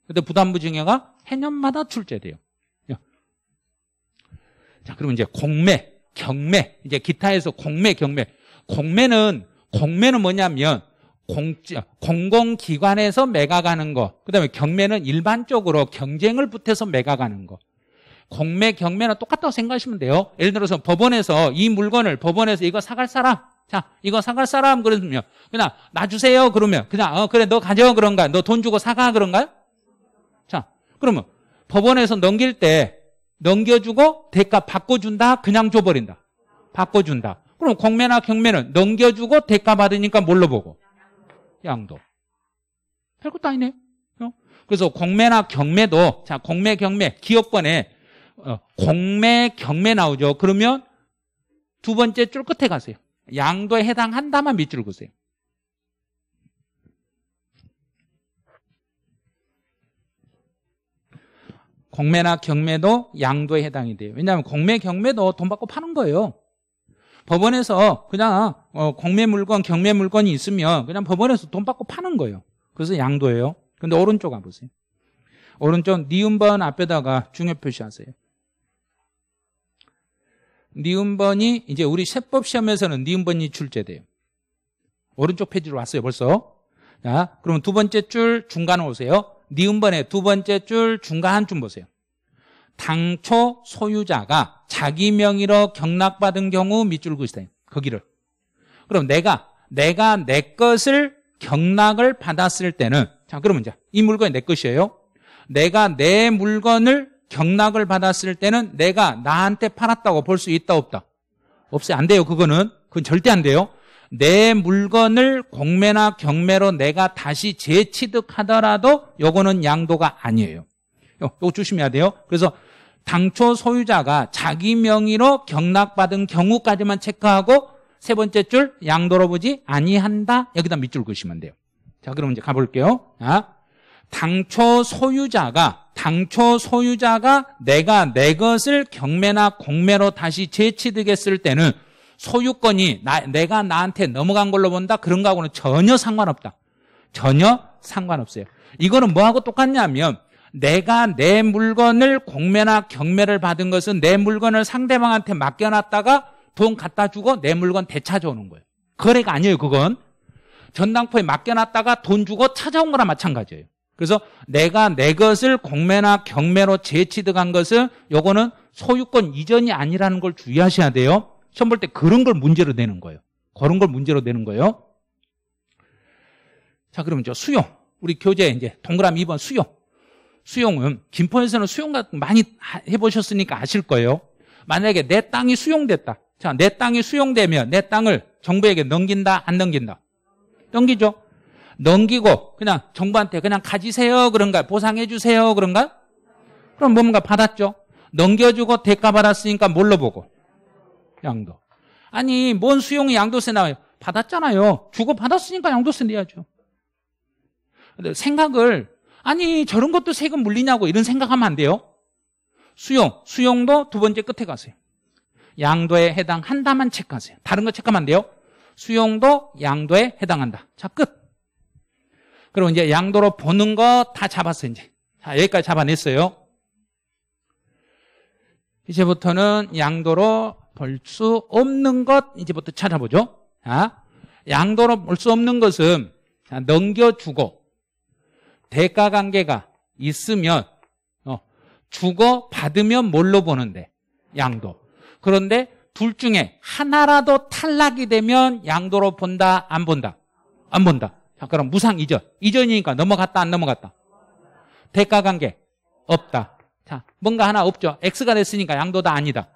근데 부담부 증여가 해년마다 출제돼요. 자, 그러면 이제 공매, 경매. 이제 기타에서 공매, 경매. 공매는 공매는 뭐냐면 공, 공공기관에서 매각하는 거. 그다음에 경매는 일반적으로 경쟁을 붙여서 매각하는 거. 공매, 경매는 똑같다고 생각하시면 돼요. 예를 들어서 법원에서 이 물건을 법원에서 이거 사갈 사람. 자, 이거 사갈 사람 그러면 그냥 놔 주세요 그러면 그냥 어 그래 너 가져 그런가? 너 돈 주고 사가 그런가요? 자, 그러면 법원에서 넘길 때 넘겨주고 대가 바꿔준다? 그냥 줘버린다? 바꿔준다. 그럼 공매나 경매는 넘겨주고 대가 받으니까 뭘로 보고? 양도. 별것도 아니네. 어? 그래서 공매나 경매도 자 공매 경매 기업권에 어, 공매 경매 나오죠. 그러면 두 번째 줄 끝에 가세요. 양도에 해당한다만 밑줄 그으세요. 공매나 경매도 양도에 해당이 돼요. 왜냐하면 공매 경매도 돈 받고 파는 거예요. 법원에서 그냥 어, 공매 물건, 경매 물건이 있으면 그냥 법원에서 돈 받고 파는 거예요. 그래서 양도예요. 근데 오른쪽 가보세요. 오른쪽 니은번 앞에다가 중요 표시하세요. 니은번이 이제 우리 세법 시험에서는 니은번이 출제돼요. 오른쪽 페이지로 왔어요, 벌써. 자, 그럼두 번째 줄 중간에 오세요. 니은번에두 네 번째 줄 중간 한 줄 보세요. 당초 소유자가 자기 명의로 경락받은 경우 밑줄 그으시다. 거기를. 그 그럼 내가 내가 내 것을 경락을 받았을 때는 자 그러면 이제 이 물건이 내 것이에요. 내가 내 물건을 경락을 받았을 때는 내가 나한테 팔았다고 볼 수 있다 없다. 없어요. 안 돼요. 그거는 그건 절대 안 돼요. 내 물건을 공매나 경매로 내가 다시 재취득하더라도 요거는 양도가 아니에요. 요거 조심해야 돼요. 그래서 당초 소유자가 자기 명의로 경락받은 경우까지만 체크하고 세 번째 줄 양도로 보지 아니한다. 여기다 밑줄 그으시면 돼요. 자, 그럼 이제 가볼게요. 아, 당초 소유자가 당초 소유자가 내가 내 것을 경매나 공매로 다시 재취득했을 때는 소유권이 나, 내가 나한테 넘어간 걸로 본다? 그런 거하고는 전혀 상관없다. 전혀 상관없어요. 이거는 뭐하고 똑같냐면 내가 내 물건을 공매나 경매를 받은 것은 내 물건을 상대방한테 맡겨놨다가 돈 갖다 주고 내 물건 되찾아오는 거예요. 거래가 아니에요, 그건. 전당포에 맡겨놨다가 돈 주고 찾아온 거나 마찬가지예요. 그래서 내가 내 것을 공매나 경매로 재취득한 것은 요거는 소유권 이전이 아니라는 걸 주의하셔야 돼요. 시험 볼때 그런 걸 문제로 내는 거예요. 그런 걸 문제로 내는 거예요. 자, 그러면 저 수용. 우리 교재 이제 동그라미 2번 수용. 수용은 김포에서는 수용가 많이 해보셨으니까 아실 거예요. 만약에 내 땅이 수용됐다. 자, 내 땅이 수용되면 내 땅을 정부에게 넘긴다, 안 넘긴다? 넘기죠. 넘기고 그냥 정부한테 그냥 가지세요 그런가 보상해 주세요 그런가 그럼 뭔가 받았죠. 넘겨주고 대가 받았으니까 뭘로 보고 양도. 아니, 뭔 수용이 양도세 나와요? 받았잖아요. 주고 받았으니까 양도세 내야죠. 근데 생각을, 아니, 저런 것도 세금 물리냐고 이런 생각하면 안 돼요. 수용, 수용도 두 번째 끝에 가세요. 양도에 해당한다만 체크하세요. 다른 거 체크하면 안 돼요. 수용도 양도에 해당한다. 자, 끝. 그럼 이제 양도로 보는 거 다 잡았어요, 이제. 자, 여기까지 잡아냈어요. 이제부터는 양도로 볼수 없는 것 이제부터 찾아보죠. 아? 양도로 볼 수 없는 것은 넘겨주고 대가 관계가 있으면 어, 주고 받으면 뭘로 보는데 양도. 그런데 둘 중에 하나라도 탈락이 되면 양도로 본다 안 본다 안 본다. 자 그럼 무상 이전 이전이니까 넘어갔다 안 넘어갔다. 대가 관계 없다. 자 뭔가 하나 없죠. X가 됐으니까 양도다 아니다.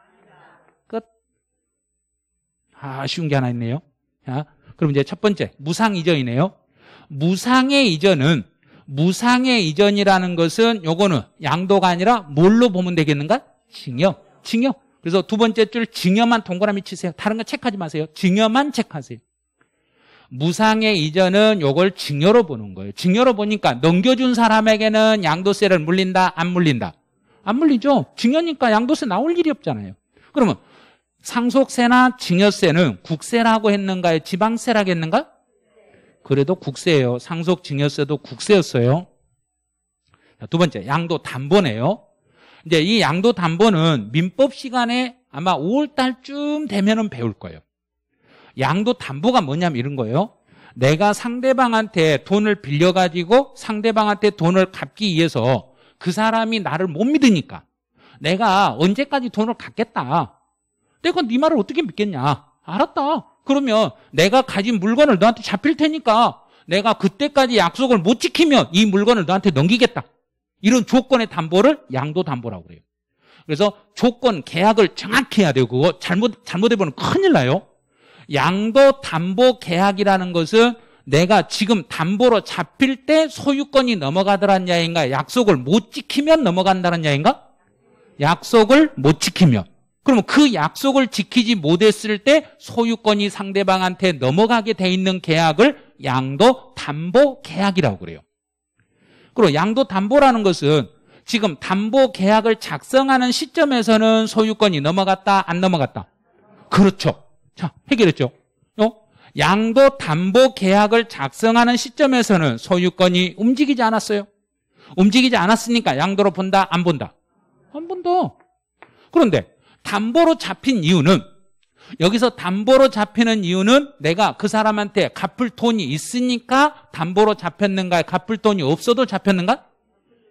아, 아쉬운 게 하나 있네요. 자, 그럼 이제 첫 번째 무상 이전이네요. 무상의 이전은 무상의 이전이라는 것은 요거는 양도가 아니라 뭘로 보면 되겠는가? 징여, 징여. 그래서 두 번째 줄 징여만 동그라미 치세요. 다른 거 체크하지 마세요. 징여만 체크하세요. 무상의 이전은 요걸 징여로 보는 거예요. 징여로 보니까 넘겨준 사람에게는 양도세를 물린다, 안 물린다? 안 물리죠. 징여니까 양도세 나올 일이 없잖아요. 그러면 상속세나 증여세는 국세라고 했는가요? 지방세라고 했는가? 그래도 국세예요. 상속 증여세도 국세였어요. 두 번째, 양도 담보네요. 이제 이 양도 담보는 민법 시간에 아마 5월 달쯤 되면은 배울 거예요. 양도 담보가 뭐냐면 이런 거예요. 내가 상대방한테 돈을 빌려가지고 상대방한테 돈을 갚기 위해서 그 사람이 나를 못 믿으니까 내가 언제까지 돈을 갚겠다. 내가 네 말을 어떻게 믿겠냐? 알았다. 그러면 내가 가진 물건을 너한테 잡힐 테니까 내가 그때까지 약속을 못 지키면 이 물건을 너한테 넘기겠다. 이런 조건의 담보를 양도 담보라고 그래요. 그래서 조건 계약을 정확히 해야 되고 그거 잘못 잘못해 보면 큰일 나요. 양도 담보 계약이라는 것은 내가 지금 담보로 잡힐 때 소유권이 넘어가더란 야인가 약속을 못 지키면 넘어간다는 야인가 약속을 못 지키면 그러면 그 약속을 지키지 못했을 때 소유권이 상대방한테 넘어가게 돼 있는 계약을 양도 담보 계약이라고 그래요. 그리고 양도 담보라는 것은 지금 담보 계약을 작성하는 시점에서는 소유권이 넘어갔다 안 넘어갔다. 그렇죠. 자, 해결했죠. 어? 양도 담보 계약을 작성하는 시점에서는 소유권이 움직이지 않았어요. 움직이지 않았으니까 양도로 본다 안 본다. 안 본다. 그런데 담보로 잡힌 이유는 여기서 담보로 잡히는 이유는 내가 그 사람한테 갚을 돈이 있으니까 담보로 잡혔는가 갚을 돈이 없어도 잡혔는가?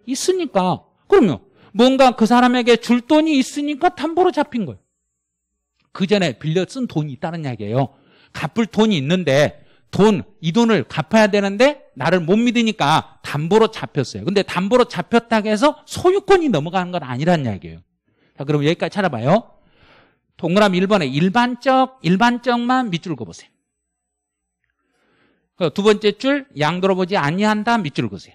있으니까. 그럼요. 뭔가 그 사람에게 줄 돈이 있으니까 담보로 잡힌 거예요. 그 전에 빌려 쓴 돈이 있다는 이야기예요. 갚을 돈이 있는데 돈, 이 돈을 갚아야 되는데 나를 못 믿으니까 담보로 잡혔어요. 근데 담보로 잡혔다고 해서 소유권이 넘어가는 건 아니란 이야기예요. 자, 그럼 여기까지 찾아봐요. 동그라미 1번에 일반적, 일반적만 밑줄 그어보세요. 그 두 번째 줄 양도로 보지 아니한다 밑줄 그으세요.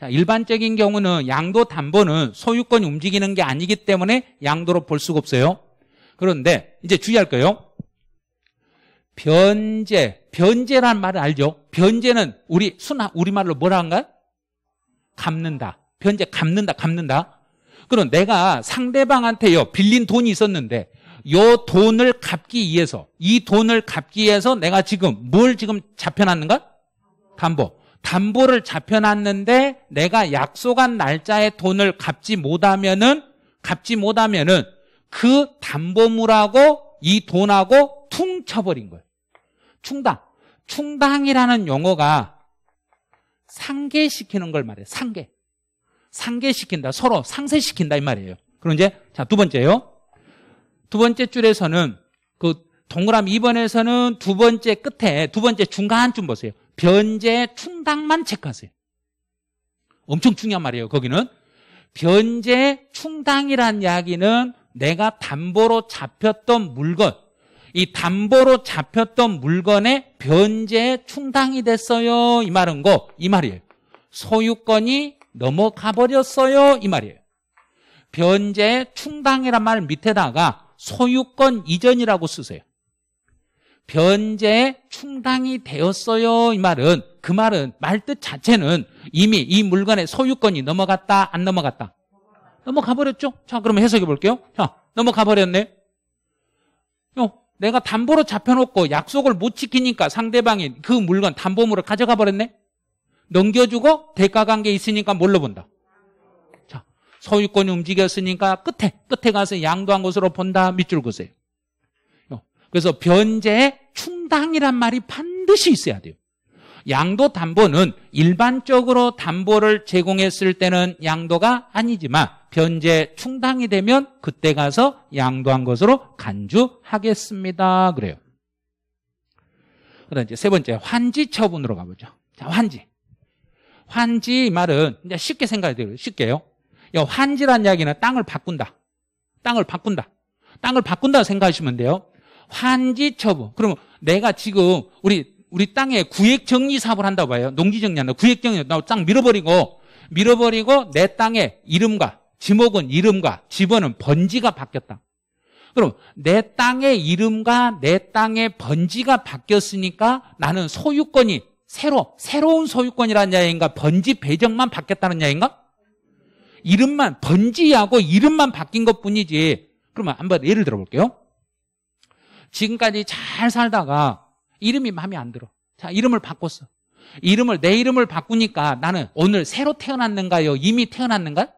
자, 일반적인 경우는 양도 담보는 소유권이 움직이는 게 아니기 때문에 양도로 볼 수가 없어요. 그런데 이제 주의할 거예요. 변제, 변제란 말을 알죠? 변제는 우리 순 우리말로 뭐라 한가요? 갚는다. 변제 갚는다, 갚는다. 그럼 내가 상대방한테요, 빌린 돈이 있었는데, 요 돈을 갚기 위해서, 이 돈을 갚기 위해서 내가 지금, 뭘 지금 잡혀놨는가? 담보. 담보를 잡혀놨는데, 내가 약속한 날짜에 돈을 갚지 못하면은, 갚지 못하면은, 그 담보물하고 이 돈하고 퉁 쳐버린 거예요. 충당. 충당이라는 용어가 상계시키는 걸 말해요. 상계. 상계시킨다. 서로 상쇄시킨다 이 말이에요. 그럼 이제 자, 두 번째요. 두 번째 줄에서는 그 동그라미 2번에서는 두 번째 끝에 두 번째 중간쯤 보세요. 변제 충당만 체크하세요. 엄청 중요한 말이에요. 거기는 변제 충당이란 이야기는 내가 담보로 잡혔던 물건 이 담보로 잡혔던 물건에 변제 충당이 됐어요. 이 말은 거, 이 말이에요. 소유권이 넘어가 버렸어요 이 말이에요 변제 충당이란 말 밑에다가 소유권 이전이라고 쓰세요 변제 충당이 되었어요 이 말은 그 말은 말뜻 자체는 이미 이 물건의 소유권이 넘어갔다 안 넘어갔다 넘어가 버렸죠 자 그럼 해석해 볼게요 자 넘어가 버렸네 요 어, 내가 담보로 잡혀놓고 약속을 못 지키니까 상대방이 그 물건 담보물을 가져가 버렸네 넘겨주고 대가 관계 있으니까 뭘로 본다? 자, 소유권이 움직였으니까 끝에, 끝에 가서 양도한 것으로 본다. 밑줄 그으세요. 어, 그래서 변제 충당이란 말이 반드시 있어야 돼요. 양도 담보는 일반적으로 담보를 제공했을 때는 양도가 아니지만 변제 충당이 되면 그때 가서 양도한 것으로 간주하겠습니다. 그래요. 그다음 이제 세 번째 환지 처분으로 가보죠. 자, 환지. 환지 말은 이제 쉽게 생각해 드려요. 쉽게요. 환지란 이야기는 땅을 바꾼다. 땅을 바꾼다. 땅을 바꾼다 생각하시면 돼요. 환지 처분. 그러면 내가 지금 우리 우리 땅에 구획 정리 사업을 한다고 봐요. 농지 정리 한다. 구획 정리. 나땅 밀어버리고 밀어버리고 내 땅의 이름과 지목은 이름과 집어는 번지가 바뀌었다. 그럼 내 땅의 이름과 내 땅의 번지가 바뀌었으니까 나는 소유권이 새로 새로운 소유권이라는 이야기인가 번지 배정만 바뀌었다는 이야기인가? 이름만 번지하고 이름만 바뀐 것뿐이지. 그러면 한번 예를 들어 볼게요. 지금까지 잘 살다가 이름이 마음에 안 들어. 자, 이름을 바꿨어. 이름을 내 이름을 바꾸니까 나는 오늘 새로 태어났는가요? 이미 태어났는가?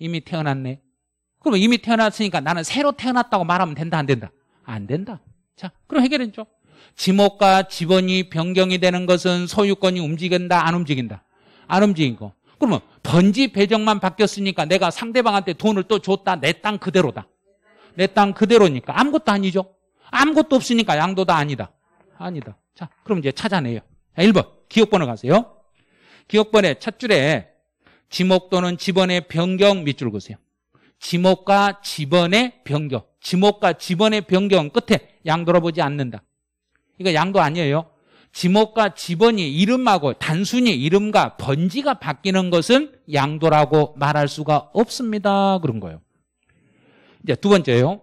이미 태어났네. 그러면 이미 태어났으니까 나는 새로 태어났다고 말하면 된다 안 된다? 안 된다. 자, 그럼 해결했죠. 지목과 지번이 변경이 되는 것은 소유권이 움직인다 안 움직인다 안움직인거 그러면 번지 배정만 바뀌었으니까 내가 상대방한테 돈을 또 줬다 내 땅 그대로다 내 땅 그대로니까 아무것도 아니죠 아무것도 없으니까 양도다 아니다 아니다 자 그럼 이제 찾아내요 자 1번 기억번호 가세요 기억번에 첫줄에 지목 또는 지번의 변경 밑줄 그으세요 지목과 지번의 변경 지목과 지번의 변경 끝에 양돌아보지 않는다 이거 양도 아니에요. 지목과 지번이 이름하고 단순히 이름과 번지가 바뀌는 것은 양도라고 말할 수가 없습니다. 그런 거예요. 이제 두 번째요.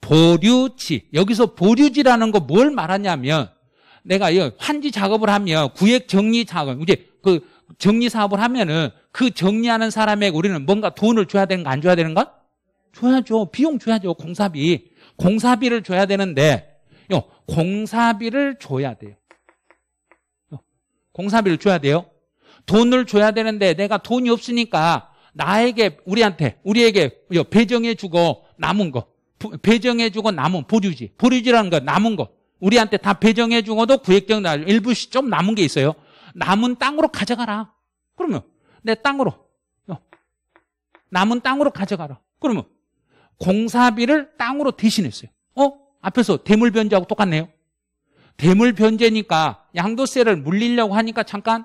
보류지. 여기서 보류지라는 거 뭘 말하냐면 내가 환지 작업을 하면 구획 정리 작업, 이제 그 정리 사업을 하면은 그 정리하는 사람에게 우리는 뭔가 돈을 줘야 되는가 안 줘야 되는가? 줘야죠. 비용 줘야죠. 공사비. 공사비를 줘야 되는데 요 공사비를 줘야 돼요. 공사비를 줘야 돼요. 돈을 줘야 되는데 내가 돈이 없으니까 나에게 우리한테 우리에게 배정해 주고 남은 거 배정해 주고 남은 보류지 보류지라는 거 남은 거 우리한테 다 배정해 주고도 구획적 나 일부씩 좀 남은 게 있어요. 남은 땅으로 가져가라. 그러면 내 땅으로 남은 땅으로 가져가라. 그러면 공사비를 땅으로 대신했어요. 어? 앞에서 대물 변제하고 똑같네요. 대물 변제니까 양도세를 물리려고 하니까 잠깐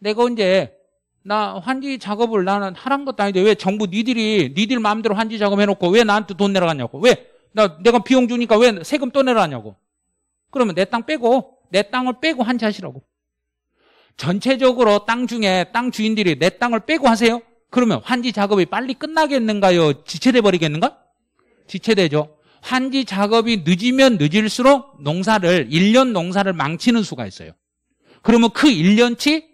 내가 언제 나 환지 작업을 나는 하란 것도 아닌데 왜 정부 니들이 니들 마음대로 환지 작업 해놓고 왜 나한테 돈내려갔냐고왜나 내가 비용 주니까 왜 세금 또내려갔냐고 그러면 내 땅 빼고 내 땅을 빼고 환지 하시라고 전체적으로 땅 중에 땅 주인들이 내 땅을 빼고 하세요 그러면 환지 작업이 빨리 끝나겠는가요 지체돼 버리겠는가 지체되죠 환지 작업이 늦으면 늦을수록 농사를 1년 농사를 망치는 수가 있어요. 그러면 그 1년치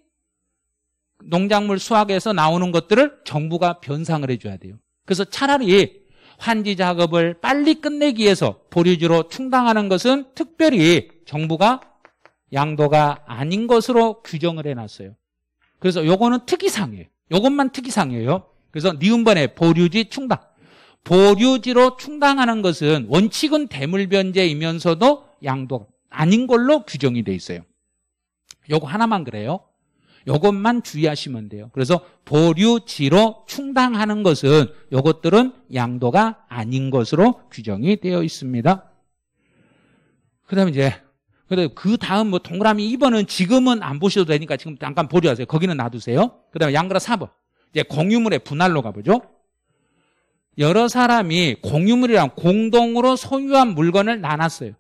농작물 수확에서 나오는 것들을 정부가 변상을 해줘야 돼요. 그래서 차라리 환지 작업을 빨리 끝내기 위해서 보류지로 충당하는 것은 특별히 정부가 양도가 아닌 것으로 규정을 해놨어요. 그래서 요거는 특이상이에요. 요것만 특이상이에요. 그래서 니은번에 보류지 충당. 보류지로 충당하는 것은 원칙은 대물변제이면서도 양도 아닌 걸로 규정이 돼 있어요. 요거 하나만 그래요. 요것만 주의하시면 돼요. 그래서 보류지로 충당하는 것은 요것들은 양도가 아닌 것으로 규정이 되어 있습니다. 그다음에 이제 그 다음 뭐 동그라미 2번은 지금은 안 보셔도 되니까 지금 잠깐 보류하세요. 거기는 놔두세요. 그다음에 양그라 4번. 이제 공유물의 분할로 가보죠. 여러 사람이 공유물이랑 공동으로 소유한 물건을 나눴어요.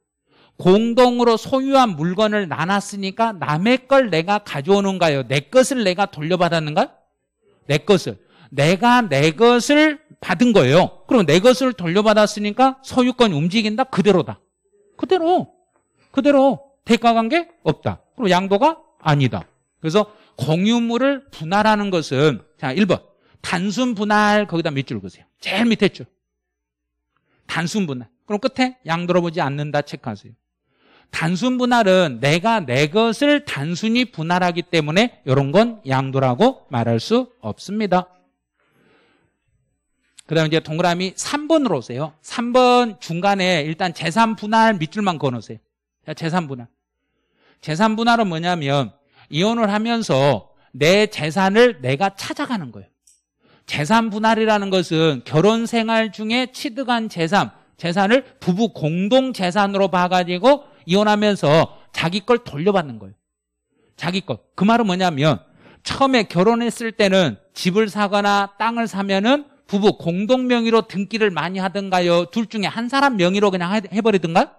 공동으로 소유한 물건을 나눴으니까 남의 걸 내가 가져오는가요? 내 것을 내가 돌려받았는가? 내 것을. 내가 내 것을 받은 거예요. 그럼 내 것을 돌려받았으니까 소유권이 움직인다? 그대로다. 그대로. 그대로. 대가관계? 없다. 그럼 양도가? 아니다. 그래서 공유물을 분할하는 것은, 자, 1번. 단순 분할 거기다 밑줄 그으세요. 제일 밑에 줄. 단순 분할. 그럼 끝에 양 들어보지 않는다 체크하세요. 단순 분할은 내가 내 것을 단순히 분할하기 때문에 이런 건 양도라고 말할 수 없습니다. 그 다음에 이제 동그라미 3번으로 오세요. 3번 중간에 일단 재산 분할 밑줄만 거놓으세요. 재산 분할. 재산 분할은 뭐냐면 이혼을 하면서 내 재산을 내가 찾아가는 거예요. 재산 분할이라는 것은 결혼 생활 중에 취득한 재산, 재산을 부부 공동 재산으로 봐가지고 이혼하면서 자기 걸 돌려받는 거예요. 자기 것. 그 말은 뭐냐면 처음에 결혼했을 때는 집을 사거나 땅을 사면은 부부 공동 명의로 등기를 많이 하든가요? 둘 중에 한 사람 명의로 그냥 해버리든가?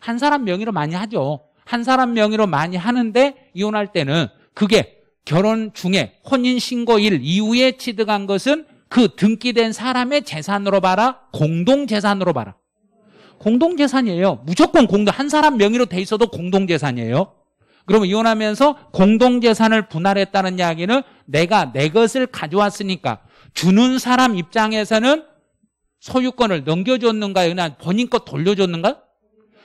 한 사람 명의로 많이 하죠. 한 사람 명의로 많이 하는데 이혼할 때는 그게 결혼 중에 혼인 신고일 이후에 취득한 것은 그 등기된 사람의 재산으로 봐라 공동 재산으로 봐라 공동 재산이에요. 무조건 공동 한 사람 명의로 돼 있어도 공동 재산이에요. 그러면 이혼하면서 공동 재산을 분할했다는 이야기는 내가 내 것을 가져왔으니까 주는 사람 입장에서는 소유권을 넘겨줬는가 그냥 본인 것 돌려줬는가?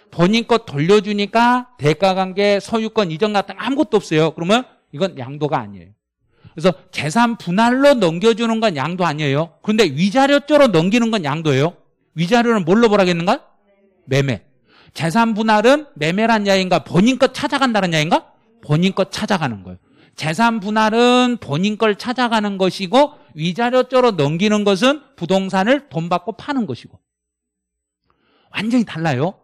본인 것 돌려주니까 대가관계, 소유권 이전 같은 아무것도 없어요. 그러면 이건 양도가 아니에요. 그래서 재산 분할로 넘겨주는 건 양도 아니에요. 근데 위자료죄로 넘기는 건 양도예요. 위자료는 뭘로 보라겠는가? 매매. 재산 분할은 매매란 야인가 본인 것 찾아간다는 야인가? 본인 것 찾아가는 거예요. 재산 분할은 본인 걸 찾아가는 것이고 위자료죄로 넘기는 것은 부동산을 돈 받고 파는 것이고 완전히 달라요.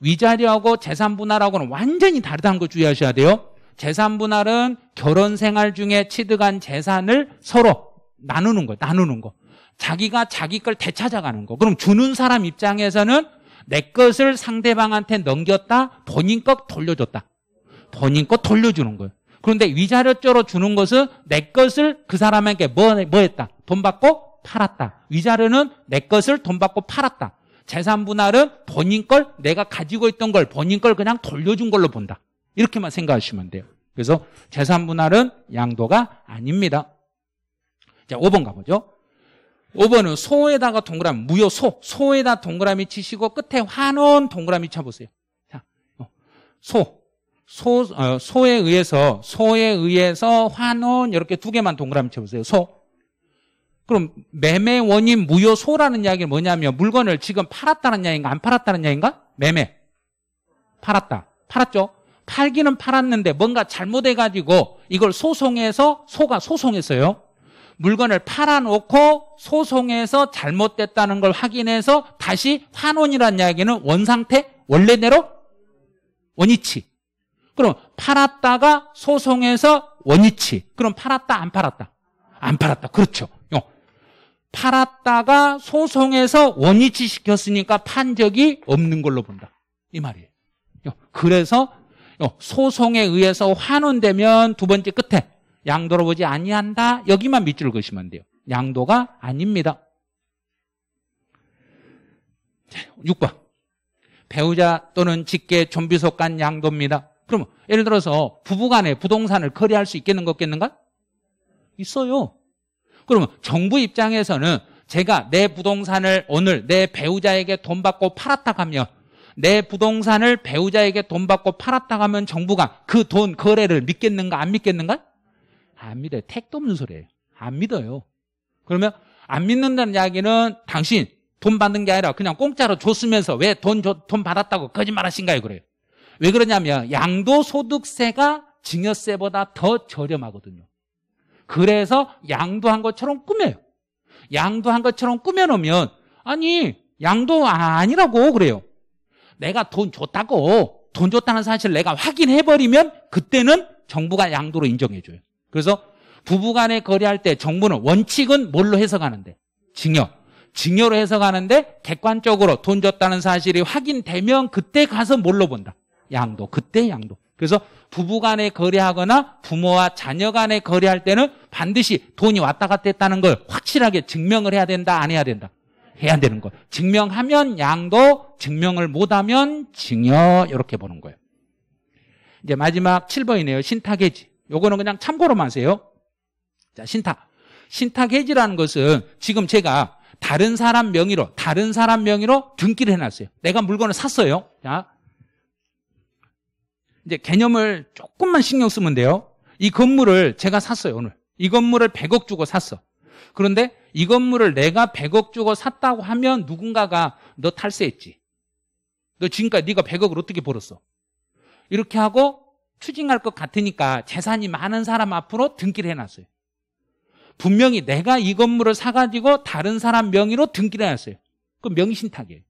위자료하고 재산 분할하고는 완전히 다르다는 걸 주의하셔야 돼요. 재산 분할은 결혼 생활 중에 취득한 재산을 서로 나누는 거, 나누는 거. 자기가 자기 걸 되찾아가는 거. 그럼 주는 사람 입장에서는 내 것을 상대방한테 넘겼다, 본인 것 돌려줬다. 본인 것 돌려주는 거예요. 그런데 위자료죄로 주는 것은 내 것을 그 사람에게 뭐, 뭐 했다? 돈 받고 팔았다. 위자료는 내 것을 돈 받고 팔았다. 재산 분할은 본인 걸 내가 가지고 있던 걸 본인 걸 그냥 돌려준 걸로 본다. 이렇게만 생각하시면 돼요. 그래서 재산 분할은 양도가 아닙니다. 자, 5번 가보죠. 5번은 소에다가 동그라미, 무효소. 소에다 동그라미 치시고 끝에 환원 동그라미 쳐보세요. 자, 어, 소. 소, 어, 소에 의해서, 소에 의해서 환원 이렇게 두 개만 동그라미 쳐보세요. 소. 그럼 매매 원인 무효소라는 이야기는 뭐냐면 물건을 지금 팔았다는 이야기인가 안 팔았다는 이야기인가? 매매. 팔았다. 팔았죠? 팔기는 팔았는데 뭔가 잘못해가지고 이걸 소송해서 소가 소송했어요. 물건을 팔아놓고 소송해서 잘못됐다는 걸 확인해서 다시 환원이라는 이야기는 원상태 원래대로 원위치. 그럼 팔았다가 소송해서 원위치. 그럼 팔았다 안 팔았다? 안 팔았다. 그렇죠. 어. 팔았다가 소송해서 원위치 시켰으니까 판적이 없는 걸로 본다. 이 말이에요. 어. 그래서 어, 소송에 의해서 환원되면 두 번째 끝에 양도로 보지 아니한다. 여기만 밑줄을 그으시면 돼요. 양도가 아닙니다. 6번. 배우자 또는 직계 좀비속 간 양도입니다. 그럼 예를 들어서 부부간에 부동산을 거래할 수 있겠는 거겠는가? 있어요. 그러면 정부 입장에서는 제가 내 부동산을 오늘 내 배우자에게 돈 받고 팔았다 하면 내 부동산을 배우자에게 돈 받고 팔았다 가면 정부가 그돈 그 거래를 믿겠는가 안 믿겠는가? 안 믿어요. 택도 없는 소리예요. 안 믿어요. 그러면 안 믿는다는 이야기는 당신 돈 받는 게 아니라 그냥 공짜로 줬으면서 왜돈돈 받았다고 거짓말 하신가요? 그래요. 왜 그러냐면 양도소득세가 증여세보다 더 저렴하거든요. 그래서 양도한 것처럼 꾸며요. 양도한 것처럼 꾸며놓으면 아니 양도 아, 아니라고 그래요. 내가 돈 줬다고 돈 줬다는 사실을 내가 확인해버리면 그때는 정부가 양도로 인정해줘요. 그래서 부부간에 거래할 때 정부는 원칙은 뭘로 해석하는데? 증여. 증여로 해석하는데 객관적으로 돈 줬다는 사실이 확인되면 그때 가서 뭘로 본다? 양도. 그때 양도. 그래서 부부간에 거래하거나 부모와 자녀간에 거래할 때는 반드시 돈이 왔다 갔다 했다는 걸 확실하게 증명을 해야 된다, 안 해야 된다. 해야 되는 거. 증명하면 양도, 증명을 못하면 증여 이렇게 보는 거예요. 이제 마지막 7번이네요. 신탁해지. 요거는 그냥 참고로만 하 세요 자, 신탁. 신탁해지라는 것은 지금 제가 다른 사람 명의로 다른 사람 명의로 등기를 해놨어요. 내가 물건을 샀어요. 자, 이제 개념을 조금만 신경 쓰면 돼요. 이 건물을 제가 샀어요 오늘. 이 건물을 100억 주고 샀어. 그런데 이 건물을 내가 100억 주고 샀다고 하면 누군가가 너 탈세했지. 너 지금까지 네가 100억을 어떻게 벌었어? 이렇게 하고 추징할 것 같으니까 재산이 많은 사람 앞으로 등기를 해놨어요. 분명히 내가 이 건물을 사가지고 다른 사람 명의로 등기를 해놨어요. 그건 명의신탁이에요.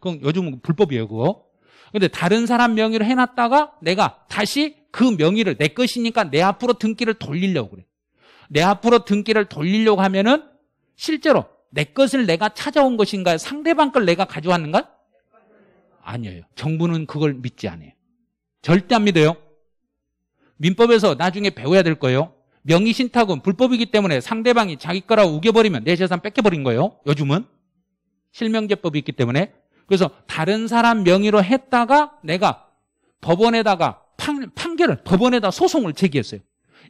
그건 요즘은 불법이에요, 그거. 근데 다른 사람 명의로 해놨다가 내가 다시 그 명의를 내 것이니까 내 앞으로 등기를 돌리려고 그래. 내 앞으로 등기를 돌리려고 하면은 실제로 내 것을 내가 찾아온 것인가요? 상대방 걸 내가 가져왔는가? 아니에요. 정부는 그걸 믿지 않아요. 절대 안 믿어요. 민법에서 나중에 배워야 될 거예요. 명의신탁은 불법이기 때문에 상대방이 자기 거라고 우겨버리면 내 재산 뺏겨버린 거예요. 요즘은. 실명제법이 있기 때문에. 그래서 다른 사람 명의로 했다가 내가 법원에다가 판, 판결을, 법원에다 소송을 제기했어요.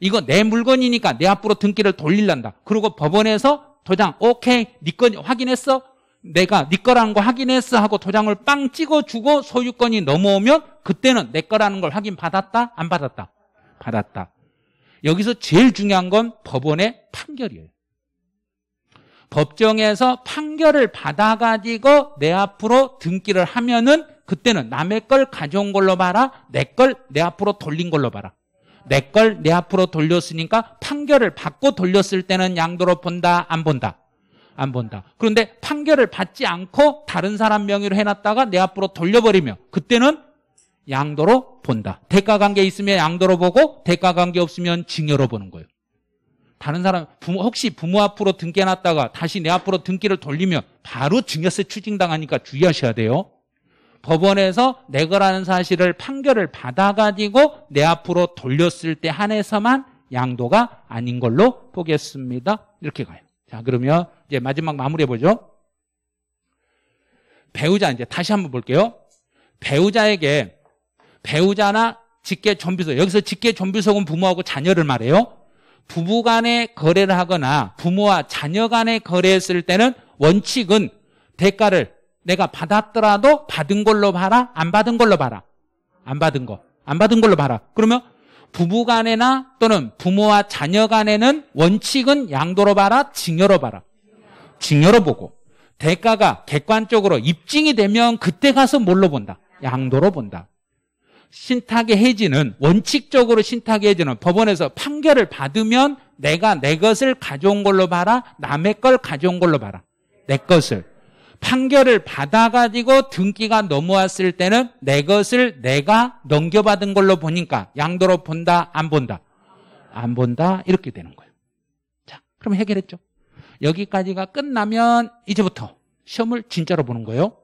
이거 내 물건이니까 내 앞으로 등기를 돌릴란다. 그리고 법원에서 도장 오케이 니거 네 확인했어? 내가 니네 거라는 거 확인했어 하고 도장을 빵 찍어주고 소유권이 넘어오면 그때는 내 거라는 걸 확인 받았다? 안 받았다? 받았다 여기서 제일 중요한 건 법원의 판결이에요 법정에서 판결을 받아가지고 내 앞으로 등기를 하면은 그때는 남의 걸 가져온 걸로 봐라 내 걸 내 앞으로 돌린 걸로 봐라 내걸내 앞으로 돌렸으니까 판결을 받고 돌렸을 때는 양도로 본다 안 본다 안 본다. 그런데 판결을 받지 않고 다른 사람 명의로 해놨다가 내 앞으로 돌려버리면 그때는 양도로 본다. 대가관계 있으면 양도로 보고 대가관계 없으면 증여로 보는 거예요. 다른 사람 부모, 혹시 부모 앞으로 등기해놨다가 다시 내 앞으로 등기를 돌리면 바로 증여세 추징당하니까 주의하셔야 돼요. 법원에서 내 거라는 사실을 판결을 받아가지고 내 앞으로 돌렸을 때 한해서만 양도가 아닌 걸로 보겠습니다. 이렇게 가요. 자, 그러면 이제 마지막 마무리해보죠. 배우자, 이제 다시 한번 볼게요. 배우자에게 배우자나 직계 존비속, 여기서 직계 존비속은 부모하고 자녀를 말해요. 부부 간의 거래를 하거나 부모와 자녀 간의 거래했을 때는 원칙은 대가를 내가 받았더라도 받은 걸로 봐라? 안 받은 걸로 봐라? 안 받은 거. 안 받은 걸로 봐라. 그러면 부부 간에나 또는 부모와 자녀 간에는 원칙은 양도로 봐라? 징여로 봐라? 징여로 보고. 대가가 객관적으로 입증이 되면 그때 가서 뭘로 본다? 양도로 본다. 신탁의 해지는 원칙적으로 신탁의 해지는 법원에서 판결을 받으면 내가 내 것을 가져온 걸로 봐라 남의 걸 가져온 걸로 봐라 내 것을 판결을 받아가지고 등기가 넘어왔을 때는 내 것을 내가 넘겨받은 걸로 보니까 양도로 본다, 안 본다? 안 본다, 이렇게 되는 거예요. 자, 그럼 해결했죠. 여기까지가 끝나면 이제부터 시험을 진짜로 보는 거예요.